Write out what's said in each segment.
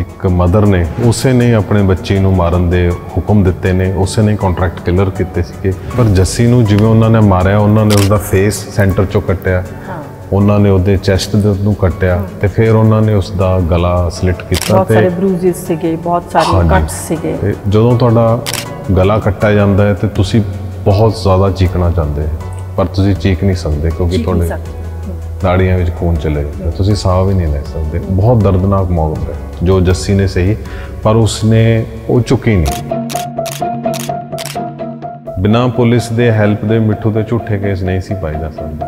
ਇੱਕ ਮਦਰ ਨੇ ਉਸੇ ਨੇ ਆਪਣੇ ਬੱਚੀ ਨੂੰ ਮਾਰਨ ਦੇ ਹੁਕਮ ਦਿੱਤੇ ਨੇ ਉਸੇ ਨੇ ਕੰਟਰੈਕਟ ਕਿਲਰ ਕੀਤੇ ਸੀਗੇ ਪਰ ਜੱਸੀ ਨੂੰ ਜਿਵੇਂ ਉਹਨਾਂ ਨੇ ਮਾਰਿਆ ਉਹਨਾਂ ਨੇ ਉਸਦਾ ਫੇਸ ਸੈਂਟਰ ਚੋਂ ਕੱਟਿਆ ਉਹਨਾਂ ਨੇ ਉਹਦੇ ਚੈਸਟ ਦੇ ਨੂੰ ਕੱਟਿਆ ਤੇ ਫਿਰ ਉਹਨਾਂ ਨੇ ਉਸ ਦਾ ਗਲਾ ਸਲਿਟ ਕੀਤਾ ਤੇ ਬਹੁਤ ਸਾਰੇ ਬਰੂਜ਼ਸ ਸੀਗੇ ਬਹੁਤ ਸਾਰੇ ਕੱਟਸ ਸੀਗੇ ਤੇ ਜਦੋਂ ਤੁਹਾਡਾ ਗਲਾ ਕੱਟਿਆ ਜਾਂਦਾ ਹੈ ਤੇ ਤੁਸੀਂ ਬਹੁਤ ਜ਼ਿਆਦਾ ਚੀਕਣਾ ਚਾਹੁੰਦੇ ਪਰ ਤੁਸੀਂ ਚੀਕ ਨਹੀਂ ਸਕਦੇ ਕਿਉਂਕਿ ਤੁਹਾਡੇ ਨਾੜੀਆਂ ਵਿੱਚ ਖੂਨ ਚਲੇ ਜਾਂਦਾ ਤੁਸੀਂ ਸਾਹ ਵੀ ਨਹੀਂ ਲੈ ਸਕਦੇ ਬਹੁਤ ਦਰਦਨਾਕ ਮੌਤ ਹੈ ਜੋ ਜੱਸੀ ਨੇ ਸਹੀ ਪਰ ਉਸਨੇ ਉਹ ਚੁੱਕੀ ਨਹੀਂ ਬਿਨਾ ਪੁਲਿਸ ਦੇ ਹੈਲਪ ਦੇ ਮਿੱਠੂ ਤੇ ਝੂਠੇ ਕੇਸ ਨਹੀਂ ਸੀ ਪਾਈ ਜਾ ਸਕਦੇ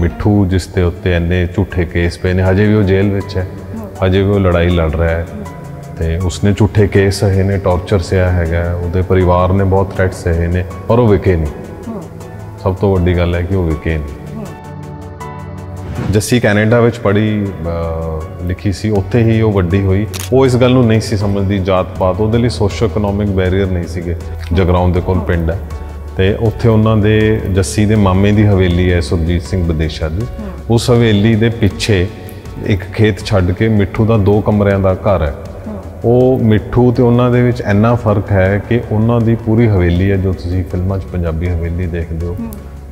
ਮਿੱਠੂ ਜਿਸ ਤੇ ਉੱਤੇ ਐਨੇ ਝੂਠੇ ਕੇਸ ਪਏ ਨੇ ਹਜੇ ਵੀ ਉਹ ਜੇਲ੍ਹ ਵਿੱਚ ਹੈ ਹਜੇ ਵੀ ਉਹ ਲੜਾਈ ਲੜ ਰਿਹਾ ਹੈ ਤੇ ਉਸਨੇ ਝੂਠੇ ਕੇਸ ਸਹੇ ਨੇ ਟੌਰਚਰ ਸਿਆ ਹੈਗਾ ਉਹਦੇ ਪਰਿਵਾਰ ਨੇ ਬਹੁਤ ਥ੍ਰੈਟਸ ਸਹੇ ਨੇ ਪਰ ਉਹ ਵਿਕੇ ਨਹੀਂ ਸਭ ਤੋਂ ਵੱਡੀ ਗੱਲ ਹੈ ਕਿ ਉਹ ਵਿਕੇ ਨਹੀਂ ਜੱਸੀ ਕੈਨੇਡਾ ਵਿੱਚ ਪੜ੍ਹੀ ਲਿਖੀ ਸੀ ਉੱਥੇ ਹੀ ਉਹ ਵੱਡੀ ਹੋਈ ਉਹ ਇਸ ਗੱਲ ਨੂੰ ਨਹੀਂ ਸੀ ਸਮਝਦੀ ਜਾਤ ਪਾਤ ਉਹਦੇ ਲਈ ਸੋਸ਼ੀਓ ਇਕਨੋਮਿਕ ਬੈਰੀਅਰ ਨਹੀਂ ਸੀਗੇ ਜਗਰਾਉਂ ਦੇ ਕੋਲ ਪਿੰਡ ਹੈ ਤੇ ਉੱਥੇ ਉਹਨਾਂ ਦੇ ਜੱਸੀ ਦੇ ਮਾਮੇ ਦੀ ਹਵੇਲੀ ਹੈ ਸੁਰਜੀਤ ਸਿੰਘ ਬਦੇਸ਼ਾ ਦੀ ਉਸ ਹਵੇਲੀ ਦੇ ਪਿੱਛੇ ਇੱਕ ਖੇਤ ਛੱਡ ਕੇ ਮਿੱਠੂ ਦਾ ਦੋ ਕਮਰਿਆਂ ਦਾ ਘਰ ਹੈ ਉਹ ਮਿੱਠੂ ਤੇ ਉਹਨਾਂ ਦੇ ਵਿੱਚ ਇੰਨਾ ਫਰਕ ਹੈ ਕਿ ਉਹਨਾਂ ਦੀ ਪੂਰੀ ਹਵੇਲੀ ਹੈ ਜੋ ਤੁਸੀਂ ਫਿਲਮਾਂ 'ਚ ਪੰਜਾਬੀ ਹਵੇਲੀ ਦੇਖਦੇ ਹੋ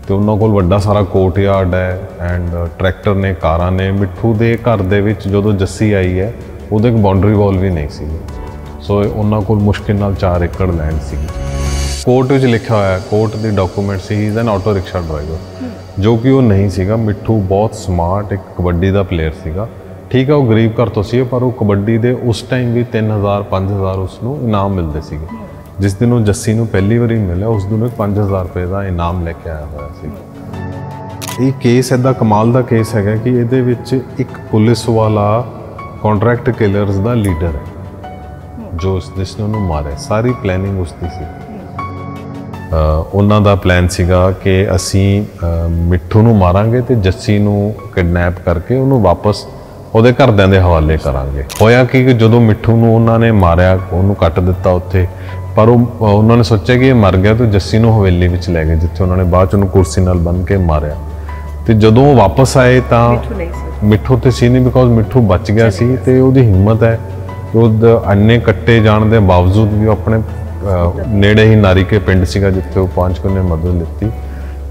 ਤੇ ਉਹਨਾਂ ਕੋਲ ਵੱਡਾ ਸਾਰਾ ਕੋਰਟਯਾਰਡ ਹੈ ਐਂਡ ਟਰੈਕਟਰ ਨੇ ਕਾਰਾਂ ਨੇ ਮਿੱਠੂ ਦੇ ਘਰ ਦੇ ਵਿੱਚ ਜਦੋਂ ਜੱਸੀ ਆਈ ਹੈ ਉਹਦੇ ਕੋਲ ਬਾਉਂਡਰੀ ਵਾਲ ਵੀ ਨਹੀਂ ਸੀ ਸੋ ਉਹਨਾਂ ਕੋਲ ਮੁਸ਼ਕਿਲ ਨਾਲ 4 ਏਕੜ ਲੈਂਡ ਸੀ ਕੋਰਟ ਵਿੱਚ ਲਿਖਿਆ ਹੋਇਆ ਹੈ ਕੋਰਟ ਦੀ ਡਾਕੂਮੈਂਟ ਸੀ he is an auto rickshaw driver ਜੋ ਕਿ ਉਹ ਨਹੀਂ ਸੀਗਾ ਮਿੱਠੂ ਬਹੁਤ ਸਮਾਰਟ ਇੱਕ ਕਬੱਡੀ ਦਾ ਪਲੇਅਰ ਸੀਗਾ ਠੀਕ ਹੈ ਉਹ ਗਰੀਬ ਘਰ ਤੋਂ ਸੀ ਪਰ ਉਹ ਕਬੱਡੀ ਦੇ ਉਸ ਟਾਈਮ ਵੀ 3000 5000 ਉਸ ਨੂੰ ਇਨਾਮ ਮਿਲਦੇ ਸੀਗੇ ਜਿਸ ਦਿਨ ਉਹ ਜੱਸੀ ਨੂੰ ਪਹਿਲੀ ਵਾਰੀ ਮਿਲਿਆ ਉਸ ਦਿਨ ਉਹ 5000 ਰੁਪਏ ਦਾ ਇਨਾਮ ਲੈ ਕੇ ਆਇਆ ਹੋਇਆ ਸੀ ਇਹ ਕੇਸ ਐਦਾ ਕਮਾਲ ਦਾ ਕੇਸ ਹੈਗਾ ਕਿ ਇਹਦੇ ਵਿੱਚ ਇੱਕ ਪੁਲਿਸ ਵਾਲਾ ਕੰਟਰੈਕਟ ਕਿਲਰਸ ਦਾ ਲੀਡਰ ਹੈ ਜੋ ਉਸ ਦਿਨ ਨੂੰ ਮਾਰੇ ਮਾਰਿਆ ਸਾਰੀ ਪਲੈਨਿੰਗ ਉਸ ਦੀ ਸੀ ਉਹਨਾਂ ਦਾ ਪਲਾਨ ਸੀਗਾ ਕਿ ਅਸੀਂ ਮਿੱਠੂ ਨੂੰ ਮਾਰਾਂਗੇ ਤੇ ਜੱਸੀ ਨੂੰ ਕਿਡਨੈਪ ਕਰਕੇ ਉਹਨੂੰ ਵਾਪਸ ਉਹਦੇ ਘਰਦਿਆਂ ਦੇ ਹਵਾਲੇ ਕਰਾਂਗੇ ਹੋਇਆ ਕਿ ਜਦੋਂ ਮਿੱਠੂ ਨੂੰ ਉਹਨਾਂ ਨੇ ਮਾਰਿਆ ਉਹਨੂੰ ਕੱਟ ਦਿੱਤਾ ਉੱਥੇ ਪਰ ਉਹ ਉਹਨਾਂ ਨੇ ਸੋਚਿਆ ਕਿ ਇਹ ਮਰ ਗਿਆ ਤੇ ਜੱਸੀ ਨੂੰ ਹਵੇਲੀ ਵਿੱਚ ਲੈ ਗਏ ਜਿੱਥੇ ਉਹਨਾਂ ਨੇ ਬਾਅਦ ਚ ਉਹਨੂੰ ਕੁਰਸੀ ਨਾਲ ਬੰਨ ਕੇ ਮਾਰਿਆ ਤੇ ਜਦੋਂ ਉਹ ਵਾਪਸ ਆਏ ਤਾਂ ਮਿੱਠੂ ਤੇ ਸੀ ਨਹੀਂ ਬਿਕੋਜ਼ ਮਿੱਠੂ ਬਚ ਗਿਆ ਸੀ ਤੇ ਉਹਦੀ ਹਿੰਮਤ ਹੈ ਉਹ ਅੰਨੇ ਕੱਟੇ ਜਾਣ ਦੇ ਬਾਵਜੂਦ ਵੀ ਆਪਣੇ ਨੇੜੇ ਹੀ ਨਾਰੀ ਕੇ ਪਿੰਡ ਸੀਗਾ ਜਿੱਥੇ ਉਹ ਪੰਜ ਕੋਨੇ ਮਦਦ ਲਿੱਤੀ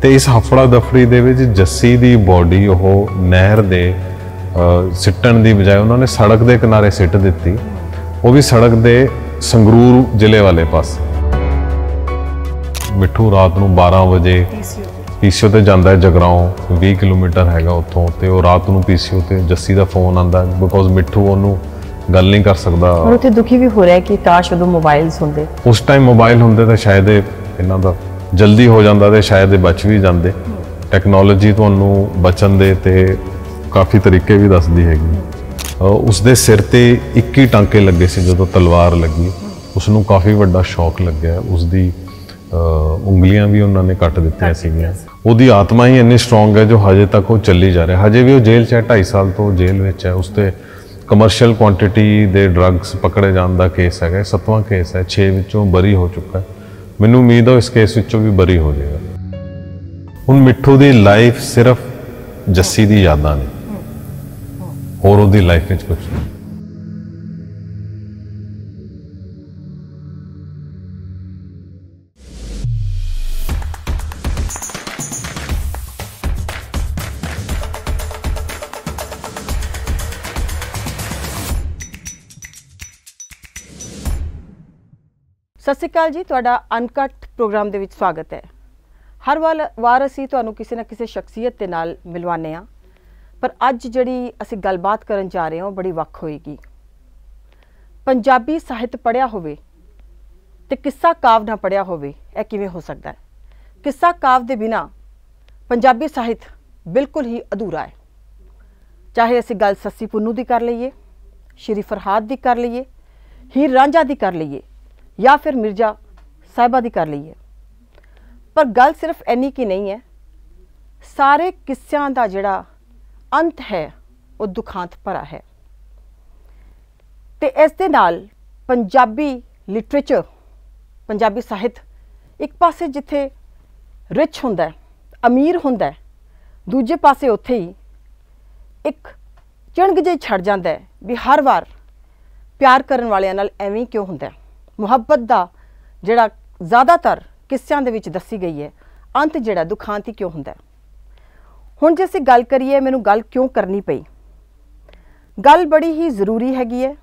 ਤੇ ਇਸ ਹਫੜਾ ਦਫੜੀ ਦੇ ਵਿੱਚ ਜੱਸੀ ਦੀ ਬਾਡੀ ਉਹ ਨਹਿਰ ਦੇ ਸਿੱਟਣ ਦੀ ਬਜਾਏ ਉਹਨਾਂ ਨੇ ਸੜਕ ਦੇ ਕਿਨਾਰੇ ਸਿੱਟ ਦਿੱਤੀ ਉਹ ਵੀ ਸੜਕ ਦੇ ਸੰਗਰੂਰ ਜ਼ਿਲ੍ਹੇ ਵਾਲੇ ਪਾਸ ਮਿੱਠੂ ਰਾਤ ਨੂੰ 12 ਵਜੇ ਪੀਸੀਓ ਤੇ ਜਾਂਦਾ ਹੈ ਜਗਰਾਉਂ 20 ਕਿਲੋਮੀਟਰ ਹੈਗਾ ਉੱਥੋਂ ਤੇ ਉਹ ਰਾਤ ਨੂੰ ਪੀਸੀਓ ਤੇ ਜੱਸੀ ਦਾ ਫੋਨ ਆਂਦਾ ਬਿਕੋਜ਼ ਮਿੱਠੂ ਉਹਨੂੰ ਗੱਲ ਨਹੀਂ ਕਰ ਸਕਦਾ ਔਰ ਉੱਥੇ ਦੁਖੀ ਵੀ ਹੋ ਰਿਹਾ ਕਿ ਕਾਸ਼ ਉਹਦੇ ਮੋਬਾਈਲਸ ਹੁੰਦੇ ਉਸ ਟਾਈਮ ਮੋਬਾਈਲ ਹੁੰਦੇ ਤਾਂ ਸ਼ਾਇਦ ਇਹਨਾਂ ਦਾ ਜਲਦੀ ਹੋ ਜਾਂਦਾ ਤੇ ਸ਼ਾਇਦ ਇਹ ਬਚ ਵੀ ਜਾਂਦੇ ਟੈਕਨੋਲੋਜੀ ਤੁਹਾਨੂੰ ਬਚਣ ਦੇ ਤੇ ਕਾਫੀ ਤਰੀਕੇ ਵੀ ਦੱਸਦੀ ਹੈਗੀ ਉਸ ਦੇ ਸਿਰ ਤੇ 21 ਟਾਂਕੇ ਲੱਗੇ ਸੀ ਜਦੋਂ ਤਲਵਾਰ ਲੱਗੀ ਉਸ ਨੂੰ ਕਾਫੀ ਵੱਡਾ ਸ਼ੌਕ ਲੱਗਿਆ ਉਸ ਦੀ ਉਂਗਲੀਆਂ ਵੀ ਉਹਨਾਂ ਨੇ ਕੱਟ ਦਿੱਤੀਆਂ ਸੀਗੀਆਂ ਉਹਦੀ ਆਤਮਾ ਹੀ ਇੰਨੀ ਸਟਰੋਂਗ ਹੈ ਜੋ ਹਜੇ ਤੱਕ ਉਹ ਚੱਲੀ ਜਾ ਰਿਹਾ ਹਜੇ ਵੀ ਉਹ ਜੇਲ੍ਹ 'ਚ ਹੈ 2.5 ਸਾਲ ਤੋਂ ਜੇਲ੍ਹ ਵਿੱਚ ਹੈ ਉਸ ਤੇ ਕਮਰਸ਼ੀਅਲ ਕੁਆਂਟੀਟੀ ਦੇ ਡਰੱਗਸ ਪਕੜੇ ਜਾਣ ਦਾ ਕੇਸ ਹੈਗਾ ਸਤਵਾਂ ਕੇਸ ਹੈ 6 ਵਿੱਚੋਂ ਬਰੀ ਹੋ ਚੁੱਕਾ ਮੈਨੂੰ ਉਮੀਦ ਹੈ ਇਸ ਕੇਸ ਵਿੱਚੋਂ ਵੀ ਬਰੀ ਹੋ ਜਾਏਗਾ ਹੁਣ ਮਿੱਠੂ ਦੀ ਲਾਈਫ ਸਿਰਫ ਜੱਸੀ ਦੀ ਯਾਦਾਂ ਨੇ ਹੋਰ ਉਹਦੀ ਲਾਈਫ ਵਿੱਚ ਕੁਝ ਨਹੀਂ ਸਤਿ ਸ਼੍ਰੀ ਅਕਾਲ ਜੀ ਤੁਹਾਡਾ ਅਨਕਟ ਪ੍ਰੋਗਰਾਮ ਦੇ ਵਿੱਚ ਸਵਾਗਤ ਹੈ ਹਰ ਵਾਰ ਅਸੀਂ ਤੁਹਾਨੂੰ ਕਿਸੇ ਨਾ ਕਿਸੇ ਸ਼ਖਸੀਅਤ ਦੇ ਨਾਲ ਮਿਲਵਾਨੇ ਆ ਪਰ ਅੱਜ ਜਿਹੜੀ ਅਸੀਂ ਗੱਲਬਾਤ ਕਰਨ ਜਾ ਰਹੇ ਹਾਂ ਉਹ ਬੜੀ ਵੱਖ ਹੋਏਗੀ ਪੰਜਾਬੀ ਸਾਹਿਤ ਪੜਿਆ ਹੋਵੇ ਤੇ ਕਿੱਸਾ ਕਾਵ ਨਾ ਪੜਿਆ ਹੋਵੇ ਇਹ ਕਿਵੇਂ ਹੋ ਸਕਦਾ ਹੈ ਕਿੱਸਾ ਕਾਵ ਦੇ ਬਿਨਾ ਪੰਜਾਬੀ ਸਾਹਿਤ ਬਿਲਕੁਲ ਹੀ ਅਧੂਰਾ ਹੈ ਚਾਹੇ ਅਸੀਂ ਗੱਲ ਸੱਸੀ ਪੁੰਨੂ ਦੀ ਕਰ ਲਈਏ ਸ਼੍ਰੀ ਫਰਹਾਦ ਦੀ ਕਰ ਲਈਏ ਹੀਰ ਰਾਂਝਾ ਦੀ ਕਰ ਲਈਏ ਜਾਂ ਫਿਰ ਮਿਰਜ਼ਾ ਸਾਹਿਬਾ ਦੀ ਕਰ ਲਈਏ ਪਰ ਗੱਲ ਸਿਰਫ ਐਨੀ ਕੀ ਨਹੀਂ ਹੈ ਸਾਰੇ ਕਿੱਸਿਆਂ ਦਾ ਜਿਹੜਾ ਅੰਤ ਹੈ ਉਹ ਦੁਖਾਂਤ ਭਰਾ ਹੈ ਤੇ ਇਸ ਦੇ ਨਾਲ ਪੰਜਾਬੀ ਲਿਟਰੇਚਰ ਪੰਜਾਬੀ ਸਾਹਿਤ ਇੱਕ ਪਾਸੇ ਜਿੱਥੇ ਰਿਚ ਹੁੰਦਾ ਅਮੀਰ ਹੁੰਦਾ ਦੂਜੇ ਪਾਸੇ ਉੱਥੇ ਹੀ ਇੱਕ ਚਿਣਗ ਜੇ ਛੜ ਜਾਂਦਾ ਹੈ ਵੀ ਹਰ ਵਾਰ ਪਿਆਰ ਕਰਨ ਵਾਲਿਆਂ ਨਾਲ ਐਵੇਂ ਕਿਉਂ ਹੁੰਦਾ ਮੁਹੱਬਤ ਦਾ ਜਿਹੜਾ ਜ਼ਿਆਦਾਤਰ ਕਿੱਸਿਆਂ ਦੇ ਵਿੱਚ ਦੱਸੀ ਗਈ ਹੈ ਅੰਤ ਜਿਹੜਾ ਦੁਖਾਂਤੀ ਕਿਉਂ ਹੁੰਦਾ ਹੁਣ ਜੇ ਅਸੀਂ ਗੱਲ ਕਰੀਏ ਮੈਨੂੰ ਗੱਲ ਕਿਉਂ ਕਰਨੀ ਪਈ ਗੱਲ ਬੜੀ ਹੀ ਜ਼ਰੂਰੀ ਹੈਗੀ ਹੈ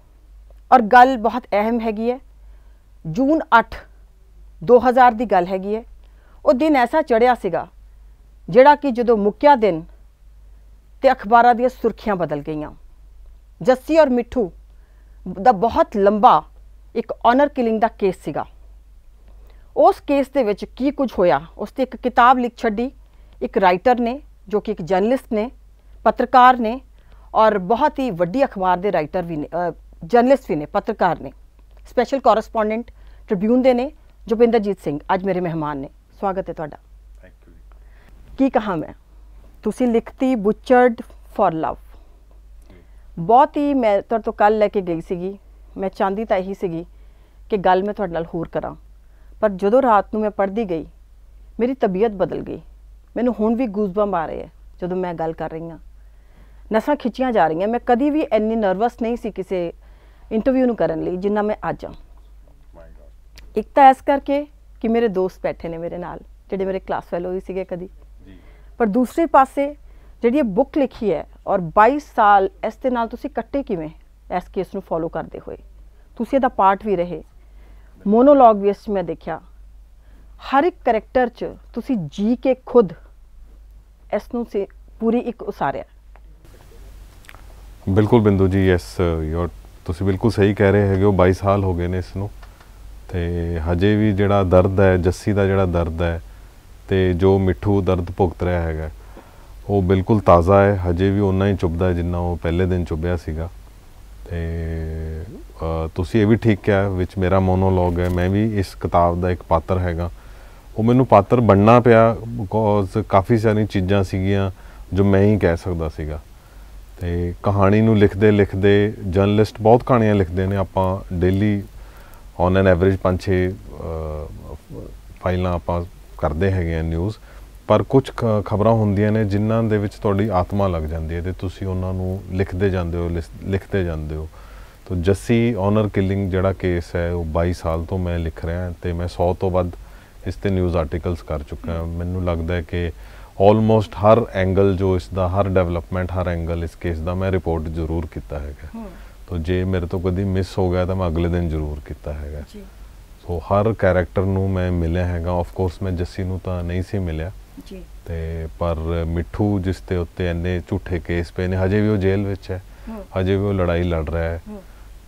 ਔਰ ਗੱਲ ਬਹੁਤ ਅਹਿਮ ਹੈਗੀ ਹੈ ਜੂਨ 8 2000 ਦੀ ਗੱਲ ਹੈਗੀ ਹੈ ਉਹ ਦਿਨ ਐਸਾ ਚੜਿਆ ਸੀਗਾ ਜਿਹੜਾ ਕਿ ਜਦੋਂ ਮੁੱਕਿਆ ਦਿਨ ਤੇ ਅਖਬਾਰਾਂ ਦੀਆਂ ਸੁਰਖੀਆਂ ਬਦਲ ਗਈਆਂ ਜੱਸੀ ਔਰ ਮਿੱਠੂ ਦਾ ਬਹੁਤ ਲੰਬਾ ਇੱਕ ਆਨਰ ਕਿਲਿੰਗ ਦਾ ਕੇਸ ਸੀਗਾ ਉਸ ਕੇਸ ਦੇ ਵਿੱਚ ਕੀ ਕੁਝ ਹੋਇਆ ਉਸ ਤੇ ਇੱਕ ਕਿਤਾਬ ਲਿਖ ਛੱਡੀ ਇੱਕ ਰਾਈਟਰ ਨੇ ਜੋ ਕਿ ਇੱਕ ਜਰਨਲਿਸਟ ਨੇ ਪੱਤਰਕਾਰ ਨੇ ਔਰ ਬਹੁਤ ਹੀ ਵੱਡੀ ਅਖਬਾਰ ਦੇ ਰਾਈਟਰ ਵੀ ਨੇ ਜਰਨਲਿਸਟ ਵੀ ਨੇ ਪੱਤਰਕਾਰ ਨੇ ਸਪੈਸ਼ਲ ਕੋਰਸਪੋਂਡੈਂਟ ਟ੍ਰਿਬਿਊਨ ਦੇ ਨੇ ਜੁਪਿੰਦਰਜੀਤ ਸਿੰਘ ਅੱਜ ਮੇਰੇ ਮਹਿਮਾਨ ਨੇ ਸਵਾਗਤ ਹੈ ਤੁਹਾਡਾ ਥੈਂਕ ਯੂ ਕੀ ਕਹਾ ਮੈਂ ਤੁਸੀਂ ਲਿਖਤੀ ਬੁਚਰਡ ਫॉर ਲਵ ਬਹੁਤ ਹੀ ਮੈਂ ਤੁਹਾਡੇ ਤੋਂ ਕੱਲ ਲੈ ਕੇ ਗਈ ਸੀਗੀ ਮੈਂ ਚਾਹੁੰਦੀ ਤਾਂ ਇਹੀ ਸੀਗੀ ਕਿ ਗੱਲ ਮੈਂ ਤੁਹਾਡੇ ਨਾਲ ਹੋਰ ਕਰਾਂ ਪਰ ਜਦੋਂ ਰਾਤ ਨੂੰ ਮੈਂ ਪੜਦੀ ਗਈ ਮੇਰੀ ਤਬੀਅਤ ਬਦਲ ਗਈ ਮੈਨੂੰ ਹੁਣ ਵੀ ਗੂਜ਼ਬੰਬ ਆ ਰਹੇ ਹੈ ਜਦੋਂ ਮੈਂ ਗੱਲ ਕਰ ਰਹੀ ਹਾਂ ਨਸਾਂ ਖਿੱਚੀਆਂ ਜਾ ਰਹੀਆਂ ਮੈਂ ਕਦੀ ਵੀ ਇੰਨੀ ਨਰਵਸ ਨਹੀਂ ਸੀ ਕਿਸੇ ਇੰਟਰਵਿਊ ਨੂੰ ਕਰਨ ਲਈ ਜਿੰਨਾ ਮੈਂ ਅੱਜ ਹਾਂ ਇੱਕ ਤਾਂ ਐਸ ਕਰਕੇ ਕਿ ਮੇਰੇ ਦੋਸਤ ਬੈਠੇ ਨੇ ਮੇਰੇ ਨਾਲ ਜਿਹੜੇ ਮੇਰੇ ਕਲਾਸ ਫੈਲੋ ਹੀ ਸੀਗੇ ਕਦੀ ਪਰ ਦੂਸਰੇ ਪਾਸੇ ਜਿਹੜੀ ਇਹ ਬੁੱਕ ਲਿਖੀ ਹੈ ਔਰ 22 ਸਾਲ ਇਸ ਦੇ ਨਾਲ ਤੁਸੀਂ ਕੱਟੇ ਕਿਵੇਂ ਇਸ ਕੇਸ ਨੂੰ ਫੋਲੋ ਕਰਦੇ ਹੋਏ ਤੁਸੀਂ ਇਹਦਾ ਪਾਰਟ ਵੀ ਰਹੇ ਮੋਨੋਲੌਗ ਵੀ ਇਸ ਮੈਂ ਦੇਖਿਆ ਹਰ ਇੱਕ ਕੈਰੈਕਟਰ 'ਚ ਤੁਸੀਂ ਜੀ ਕੇ ਖੁਦ ਇਸ ਨੂੰ ਪੂਰੀ ਇੱਕ ਉਸਾਰਿਆ ਬਿਲਕੁਲ ਬਿੰਦੂ ਜੀ ਯੈਸ ਯੋਰ ਤੁਸੀਂ ਬਿਲਕੁਲ ਸਹੀ ਕਹਿ ਰਹੇ ਹੈਗੇ ਉਹ 22 ਸਾਲ ਹੋ ਗਏ ਨੇ ਇਸ ਨੂੰ ਤੇ ਹਜੇ ਵੀ ਜਿਹੜਾ ਦਰਦ ਹੈ ਜੱਸੀ ਦਾ ਜਿਹੜਾ ਦਰਦ ਹੈ ਤੇ ਜੋ ਮਿੱਠੂ ਦਰਦ ਭੁਗਤ ਰਿਹਾ ਹੈਗਾ ਉਹ ਬਿਲਕੁਲ ਤਾਜ਼ਾ ਹੈ ਹਜੇ ਵੀ ਉਨਾ ਹੀ ਚੁੱਭਦਾ ਹੈ ਜਿੰਨਾ ਉਹ ਪਹਿਲੇ ਦਿਨ ਚੁੱਭਿਆ ਸੀਗਾ ਤੇ ਤੁਸੀਂ ਇਹ ਵੀ ਠੀਕ ਕਿਹਾ ਵਿੱਚ ਮੇਰਾ ਮੋਨੋਲੌਗ ਹੈ ਮੈਂ ਵੀ ਇਸ ਕਿਤਾਬ ਦਾ ਇੱਕ ਪਾਤਰ ਹੈਗਾ ਉਹ ਮੈਨੂੰ ਪਾਤਰ ਬਣਨਾ ਪਿਆ ਬਿਕੋਜ਼ ਕਾਫੀ ਸਾਰੀਆਂ ਚੀਜ਼ਾਂ ਸੀਗੀਆਂ ਜੋ ਮੈਂ ਹੀ ਕਹਿ ਸਕਦਾ ਸੀਗਾ ਤੇ ਕਹਾਣੀ ਨੂੰ ਲਿਖਦੇ ਲਿਖਦੇ ਜਰਨਲਿਸਟ ਬਹੁਤ ਕਹਾਣੀਆਂ ਲਿਖਦੇ ਨੇ ਆਪਾਂ ਡੇਲੀ ਔਨ ਐਨ ਐਵਰੇਜ 5-6 ਫਾਈਲਾਂ ਆਪਾਂ ਕਰਦੇ ਹੈਗੇ ਆ ਨਿਊਜ਼ ਪਰ ਕੁਝ ਖਬਰਾਂ ਹੁੰਦੀਆਂ ਨੇ ਜਿਨ੍ਹਾਂ ਦੇ ਵਿੱਚ ਤੁਹਾਡੀ ਆਤਮਾ ਲੱਗ ਜਾਂਦੀ ਹੈ ਤੇ ਤੁਸੀਂ ਉਹਨਾਂ ਨੂੰ ਲਿਖਦੇ ਜਾਂਦੇ ਹੋ ਲਿਖਦੇ ਜਾਂਦੇ ਹੋ ਤੋ ਜੱਸੀ ਓਨਰ ਕਿਲਿੰਗ ਜਿਹੜਾ ਕੇਸ ਹੈ ਉਹ 22 ਸਾਲ ਤੋਂ ਮੈਂ ਲਿਖ ਰਿਹਾ ਤੇ ਮੈਂ 100 ਤੋਂ ਵੱਧ ਇਸ ਤੇ ਨਿਊਜ਼ ਆਰਟੀਕਲਸ ਕਰ ਚੁੱਕਾ ਹਾਂ ਮੈਨੂੰ ਲੱਗਦਾ ਹੈ ਕਿ ਆਲਮੋਸਟ ਹਰ ਐਂਗਲ ਜੋ ਇਸ ਦਾ ਹਰ ਡਿਵੈਲਪਮੈਂਟ ਹਰ ਐਂਗਲ ਇਸ ਕੇਸ ਦਾ ਮੈਂ ਰਿਪੋਰਟ ਜ਼ਰੂਰ ਕੀਤਾ ਹੈਗਾ ਤੋ ਜੇ ਮੇਰੇ ਤੋਂ ਕਦੀ ਮਿਸ ਹੋ ਗਿਆ ਤਾਂ ਮੈਂ ਅਗਲੇ ਦਿਨ ਜ਼ਰੂਰ ਕੀਤਾ ਹੈਗਾ ਜੀ ਸੋ ਹਰ ਕੈਰੈਕਟਰ ਨੂੰ ਮੈਂ ਮਿਲਿਆ ਹੈਗਾ ਆਫ ਕੋਰਸ ਮੈਂ ਜੱਸੀ ਨੂੰ ਤਾਂ ਨਹੀਂ ਸੀ ਮਿਲਿਆ ਜੀ ਤੇ ਪਰ ਮਿੱਠੂ ਜਿਸ ਤੇ ਉੱਤੇ ਇੰਨੇ ਝੂਠੇ ਕੇਸ ਪਏ ਨੇ ਹਜੇ ਵੀ ਉਹ ਜੇਲ੍ਹ ਵਿੱਚ ਹੈ ਹਜੇ ਵੀ ਉਹ ਲੜਾਈ ਲੜ ਰਿਹਾ ਹੈ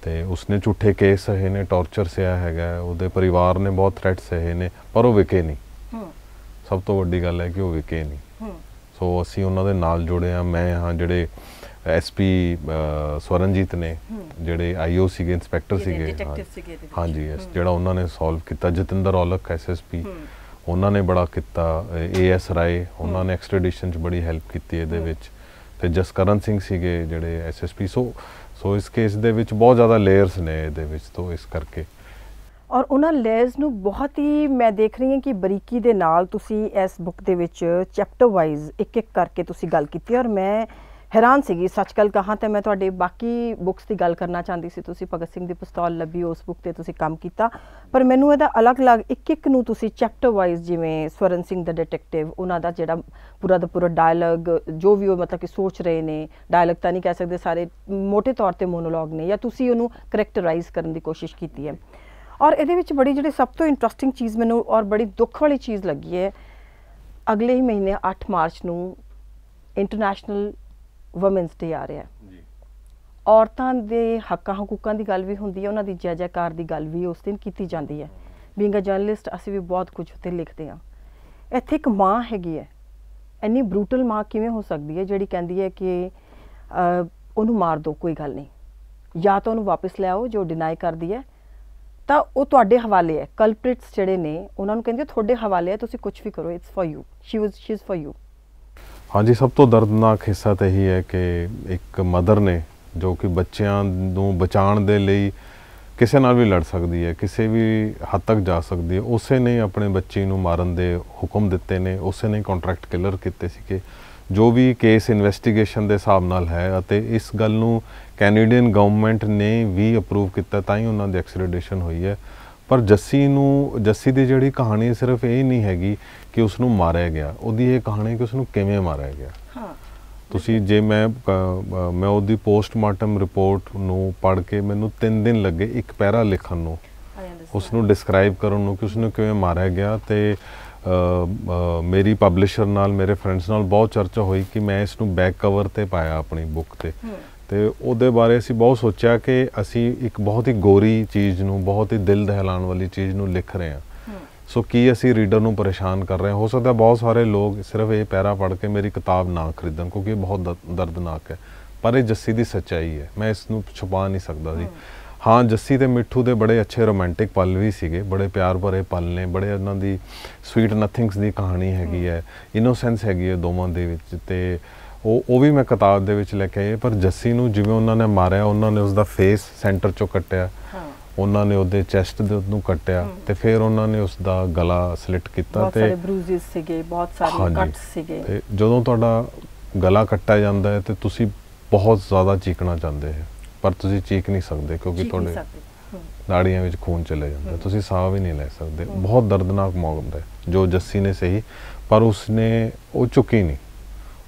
ਤੇ ਉਸਨੇ ਝੂਠੇ ਕੇਸ ਸਹੇ ਨੇ ਟੌਰਚਰ ਸਿਆ ਹੈਗਾ ਉਹਦੇ ਪਰਿਵਾਰ ਨੇ ਬਹੁਤ ਥ੍ਰੈਟ ਸਹੇ ਨੇ ਪਰ ਉਹ ਵਿਕੇ ਨਹੀਂ ਹੂੰ ਸਭ ਤੋਂ ਵੱਡੀ ਗੱਲ ਹੈ ਕਿ ਉਹ ਵਿਕੇ ਨਹੀਂ ਹੂੰ ਸੋ ਅਸੀਂ ਉਹਨਾਂ ਦੇ ਨਾਲ ਜੁੜੇ ਆ ਮੈਂ ਹਾਂ ਜਿਹੜੇ ਐਸਪੀ ਸਵਰਨਜੀਤ ਨੇ ਜਿਹੜੇ ਆਈਓ ਸੀਗੇ ਇਨਸਪੈਕਟਰ ਸੀਗੇ ਹਾਂਜੀ ਜਿਹੜਾ ਉਹਨਾਂ ਨੇ ਸੋਲਵ ਕੀਤਾ ਜਤਿੰਦਰ ਔਲਕ ਐਸਐਸਪੀ ਉਹਨਾਂ ਨੇ ਬੜਾ ਕੀਤਾ ਏਐਸ ਰਾਏ ਉਹਨਾਂ ਨੇ ਐਕਸਟ੍ਰੈਡੀਸ਼ਨ 'ਚ ਬੜੀ ਹੈਲਪ ਕੀਤੀ ਇਹਦੇ ਵਿੱਚ ਤੇ ਜਸਕਰਨ ਸਿੰਘ ਸੀਗੇ ਜਿਹੜੇ ਐਸਐਸਪੀ ਸੋ ਸੋ ਇਸ ਕੇਸ ਦੇ ਵਿੱਚ ਬਹੁਤ ਜ਼ਿਆਦਾ ਲੇਅਰਸ ਨੇ ਇਹਦੇ ਵਿੱਚ ਤੋਂ ਇਸ ਕਰਕੇ ਔਰ ਉਹਨਾਂ ਲੇਅਰਸ ਨੂੰ ਬਹੁਤ ਹੀ ਮੈਂ ਦੇਖ ਰਹੀ ਹਾਂ ਕਿ ਬਰੀਕੀ ਦੇ ਨਾਲ ਤੁਸੀਂ ਇਸ ਬੁੱਕ ਦੇ ਵਿੱਚ ਚੈਪਟਰ ਵਾਈਜ਼ ਇੱਕ ਇੱਕ ਕਰਕੇ ਤੁਸੀਂ ਗੱਲ ਕੀਤੀ ਔਰ ਮੈਂ ਹੈਰਾਨ ਸੀਗੀ ਸੱਚਕਲ ਕਹਾਂ ਤੇ ਮੈਂ ਤੁਹਾਡੇ ਬਾਕੀ ਬੁੱਕਸ ਦੀ ਗੱਲ ਕਰਨਾ ਚਾਹੁੰਦੀ ਸੀ ਤੁਸੀਂ ਭਗਤ ਸਿੰਘ ਦੀ ਪਿਸਤੌਲ ਲੱਭੀ ਉਸ ਬੁੱਕ ਤੇ ਤੁਸੀਂ ਕੰਮ ਕੀਤਾ ਪਰ ਮੈਨੂੰ ਇਹਦਾ ਅਲੱਗ-ਅਲੱਗ ਇੱਕ-ਇੱਕ ਨੂੰ ਤੁਸੀਂ ਚੈਪਟਰ ਵਾਈਜ਼ ਜਿਵੇਂ ਸਵਰਨ ਸਿੰਘ ਦਾ ਡਿਟੈਕਟਿਵ ਉਹਨਾਂ ਦਾ ਜਿਹੜਾ ਪੂਰਾ ਦਾ ਪੂਰਾ ਡਾਇਲੌਗ ਜੋ ਵੀ ਉਹ ਮਤਲਬ ਕਿ ਸੋਚ ਰਹੇ ਨੇ ਡਾਇਲੌਗ ਤਾਂ ਨਹੀਂ ਕਹਿ ਸਕਦੇ ਸਾਰੇ ਮੋٹے ਤੌਰ ਤੇ ਮੋਨੋਲੌਗ ਨੇ ਜਾਂ ਤੁਸੀਂ ਉਹਨੂੰ ਕੈਰੈਕਟਰਾਈਜ਼ ਕਰਨ ਦੀ ਕੋਸ਼ਿਸ਼ ਕੀਤੀ ਹੈ ਔਰ ਇਹਦੇ ਵਿੱਚ ਬੜੀ ਜਿਹੜੀ ਸਭ ਤੋਂ ਇੰਟਰਸਟਿੰਗ ਚੀਜ਼ ਮੈਨੂੰ ਔਰ ਬੜੀ ਦੁੱਖ ਵਾਲੀ ਚੀਜ਼ ਲੱਗੀ ਹੈ ਅਗਲੇ ਹੀ ਮਹੀਨੇ 8 ਮਾਰਚ ਨੂੰ ਇੰਟਰਨੈਸ਼ਨਲ ਵਮਨਸ ਡੇ ਆ ਰਿਹਾ ਹੈ ਜੀ ਔਰਤਾਂ ਦੇ ਹੱਕਾਂ ਹਕੂਕਾਂ ਦੀ ਗੱਲ ਵੀ ਹੁੰਦੀ ਹੈ ਉਹਨਾਂ ਦੀ ਜੈ ਜੈਕਾਰ ਦੀ ਗੱਲ ਵੀ ਉਸ ਦਿਨ ਕੀਤੀ ਜਾਂਦੀ ਹੈ ਬੀਂਗ ਅ ਜਰਨਲਿਸਟ ਅਸੀਂ ਵੀ ਬਹੁਤ ਕੁਝ ਉੱਤੇ ਲਿਖਦੇ ਹਾਂ ਇੱਥੇ ਇੱਕ ਮਾਂ ਹੈਗੀ ਹੈ ਇੰਨੀ ਬਰੂਟਲ ਮਾਂ ਕਿਵੇਂ ਹੋ ਸਕਦੀ ਹੈ ਜਿਹੜੀ ਕਹਿੰਦੀ ਹੈ ਕਿ ਉਹਨੂੰ ਮਾਰ ਦਿਓ ਕੋਈ ਗੱਲ ਨਹੀਂ ਜਾਂ ਤਾਂ ਉਹਨੂੰ ਵਾਪਸ ਲੈ ਆਓ ਜੋ ਡਿਨਾਈ ਕਰਦੀ ਹੈ ਤਾਂ ਉਹ ਤੁਹਾਡੇ ਹਵਾਲੇ ਹੈ ਕਲਪ੍ਰਿਟਸ ਜਿਹੜੇ ਨੇ ਉਹਨਾਂ ਨੂੰ ਕਹਿੰਦੀ ਤੁਹਾਡੇ ਹਵਾਲੇ ਹੈ ਤੁਸੀਂ ਕੁਝ ਵੀ ਕਰੋ it's for you she was she is for you ਹਾਂਜੀ ਸਭ ਤੋਂ ਦਰਦਨਾਕ ਹਿੱਸਾ ਤੇ ਹੀ ਹੈ ਕਿ ਇੱਕ ਮਦਰ ਨੇ ਜੋ ਕਿ ਬੱਚਿਆਂ ਨੂੰ ਬਚਾਉਣ ਦੇ ਲਈ ਕਿਸੇ ਨਾਲ ਵੀ ਲੜ ਸਕਦੀ ਹੈ ਕਿਸੇ ਵੀ ਹੱਦ ਤੱਕ ਜਾ ਸਕਦੀ ਹੈ ਉਸੇ ਨੇ ਆਪਣੇ ਬੱਚੇ ਨੂੰ ਮਾਰਨ ਦੇ ਹੁਕਮ ਦਿੱਤੇ ਨੇ ਉਸੇ ਨੇ ਕੰਟਰੈਕਟ ਕਿਲਰ ਕੀਤੇ ਸੀ ਕਿ ਜੋ ਵੀ ਕੇਸ ਇਨਵੈਸਟੀਗੇਸ਼ਨ ਦੇ ਹਿਸਾਬ ਨਾਲ ਹੈ ਅਤੇ ਇਸ ਗੱਲ ਨੂੰ ਕੈਨੇਡੀਅਨ ਗਵਰਨਮੈਂਟ ਨੇ ਵੀ ਅਪਰੂਵ ਕੀਤਾ ਤਾਂ ਹੀ ਉਹਨਾਂ ਦੀ ਐਕਸਟ੍ਰੈਡੀਸ਼ਨ ਹੋਈ ਹੈ ਪਰ ਜੱਸੀ ਨੂੰ ਜੱਸੀ ਦੀ ਜਿਹੜੀ ਕਹਾਣੀ ਸਿਰਫ ਇਹ ਨਹੀਂ ਹੈਗੀ ਕਿ ਉਸ ਨੂੰ ਮਾਰਿਆ ਗਿਆ ਉਹਦੀ ਇਹ ਕਹਾਣੀ ਕਿ ਉਸ ਨੂੰ ਕਿਵੇਂ ਮਾਰਿਆ ਗਿਆ ਹਾਂ ਤੁਸੀਂ ਜੇ ਮੈਂ ਮੈਂ ਉਹਦੀ ਪੋਸਟਮਾਰਟਮ ਰਿਪੋਰਟ ਨੂੰ ਪੜ੍ਹ ਕੇ ਮੈਨੂੰ 3 ਦਿਨ ਲੱਗੇ ਇੱਕ ਪੈਰਾ ਲਿਖਣ ਨੂੰ ਉਸ ਨੂੰ ਡਿਸਕ੍ਰਾਈਬ ਕਰਨ ਨੂੰ ਕਿ ਉਸ ਨੂੰ ਕਿਵੇਂ ਮਾਰਿਆ ਗਿਆ ਤੇ ਮੇਰੀ ਪਬਲਿਸ਼ਰ ਨਾਲ ਮੇਰੇ ਫਰੈਂਡਸ ਨਾਲ ਬਹੁਤ ਚਰਚਾ ਹੋਈ ਕਿ ਮੈਂ ਇਸ ਨੂੰ ਬੈਕ ਕਵਰ ਤੇ ਪਾਇਆ ਆਪਣੀ ਬੁੱਕ ਤੇ ਤੇ ਉਹਦੇ ਬਾਰੇ ਅਸੀਂ ਬਹੁਤ ਸੋਚਿਆ ਕਿ ਅਸੀਂ ਇੱਕ ਬਹੁਤ ਹੀ ਗੋਰੀ ਚੀਜ਼ ਨੂੰ ਬਹੁਤ ਹੀ ਦਿਲ ਦਹਿਲਾਉਣ ਵਾਲੀ ਚੀਜ਼ ਨੂੰ ਲਿਖ ਰਹੇ ਹਾਂ ਸੋ ਕੀ ਅਸੀਂ ਰੀਡਰ ਨੂੰ ਪਰੇਸ਼ਾਨ ਕਰ ਰਹੇ ਹਾਂ ਹੋ ਸਕਦਾ ਬਹੁਤ ਸਾਰੇ ਲੋਕ ਸਿਰਫ ਇਹ ਪੈਰਾ ਪੜ ਕੇ ਮੇਰੀ ਕਿਤਾਬ ਨਾ ਖਰੀਦਣ ਕਿਉਂਕਿ ਇਹ ਬਹੁਤ ਦਰਦਨਾਕ ਹੈ ਪਰ ਇਹ ਜੱਸੀ ਦੀ ਸੱਚਾਈ ਹੈ ਮੈਂ ਇਸ ਨੂੰ ਛੁਪਾ ਨਹੀਂ ਸਕਦਾ ਸੀ ਹਾਂ ਜੱਸੀ ਤੇ ਮਿੱਠੂ ਦੇ ਬੜੇ ਅੱਛੇ ਰੋਮਾਂਟਿਕ ਪਲ ਵੀ ਸੀਗੇ ਬੜੇ ਪਿਆਰ ਭਰੇ ਪਲ ਨੇ ਬੜੇ ਉਹਨਾਂ ਦੀ ਸਵੀਟ ਨਥਿੰਗਸ ਦੀ ਕਹਾਣੀ ਹੈਗੀ ਹੈ ਇਨੋਸੈਂਸ ਹੈਗੀ ਹੈ ਦੋਵਾਂ ਦੇ ਵਿੱਚ ਤੇ ਉਹ ਉਹ ਵੀ ਮੈਂ ਕਿਤਾਬ ਦੇ ਵਿੱਚ ਲੈ ਕੇ ਆਇਆ ਪਰ ਜੱਸੀ ਨੂੰ ਜਿਵੇਂ ਉਹਨਾਂ ਨੇ ਮਾਰਿਆ ਉਹਨਾਂ ਨੇ ਉਸ ਦਾ ਫੇਸ ਸੈਂਟਰ ਚੋਂ ਕੱਟਿਆ ਉਹਨਾਂ ਨੇ ਉਹਦੇ ਚੈਸਟ ਦੇ ਉੱਤੋਂ ਕੱਟਿਆ ਤੇ ਫਿਰ ਉਹਨਾਂ ਨੇ ਉਸ ਦਾ ਗਲਾ ਸਲਿਟ ਕੀਤਾ ਤੇ ਬਹੁਤ ਸਾਰੇ ਬਰੂਜ਼ਸ ਸੀਗੇ ਬਹੁਤ ਸਾਰੇ ਕੱਟਸ ਸੀਗੇ ਤੇ ਜਦੋਂ ਤੁਹਾਡਾ ਗਲਾ ਕੱਟਿਆ ਜਾਂਦਾ ਹੈ ਤੇ ਤੁਸੀਂ ਬਹੁਤ ਜ਼ਿਆਦਾ ਚੀਕਣਾ ਚਾਹੁੰਦੇ ਹੋ ਪਰ ਤੁਸੀਂ ਚੀਕ ਨਹੀਂ ਸਕਦੇ ਕਿਉਂਕਿ ਤੁਹਾਡੇ ਨਾੜੀਆਂ ਵਿੱਚ ਖੂਨ ਚਲੇ ਜਾਂਦਾ ਤੁਸੀਂ ਸਾਹ ਵੀ ਨਹੀਂ ਲੈ ਸਕਦੇ ਬਹੁਤ ਦਰਦਨਾਕ ਮੌਕਮ ਹੈ ਜੋ ਜੱਸੀ ਨੇ ਸਹੀ ਪਰ ਉਸਨੇ ਉਹ ਚੁੱਕੀ ਨਹੀਂ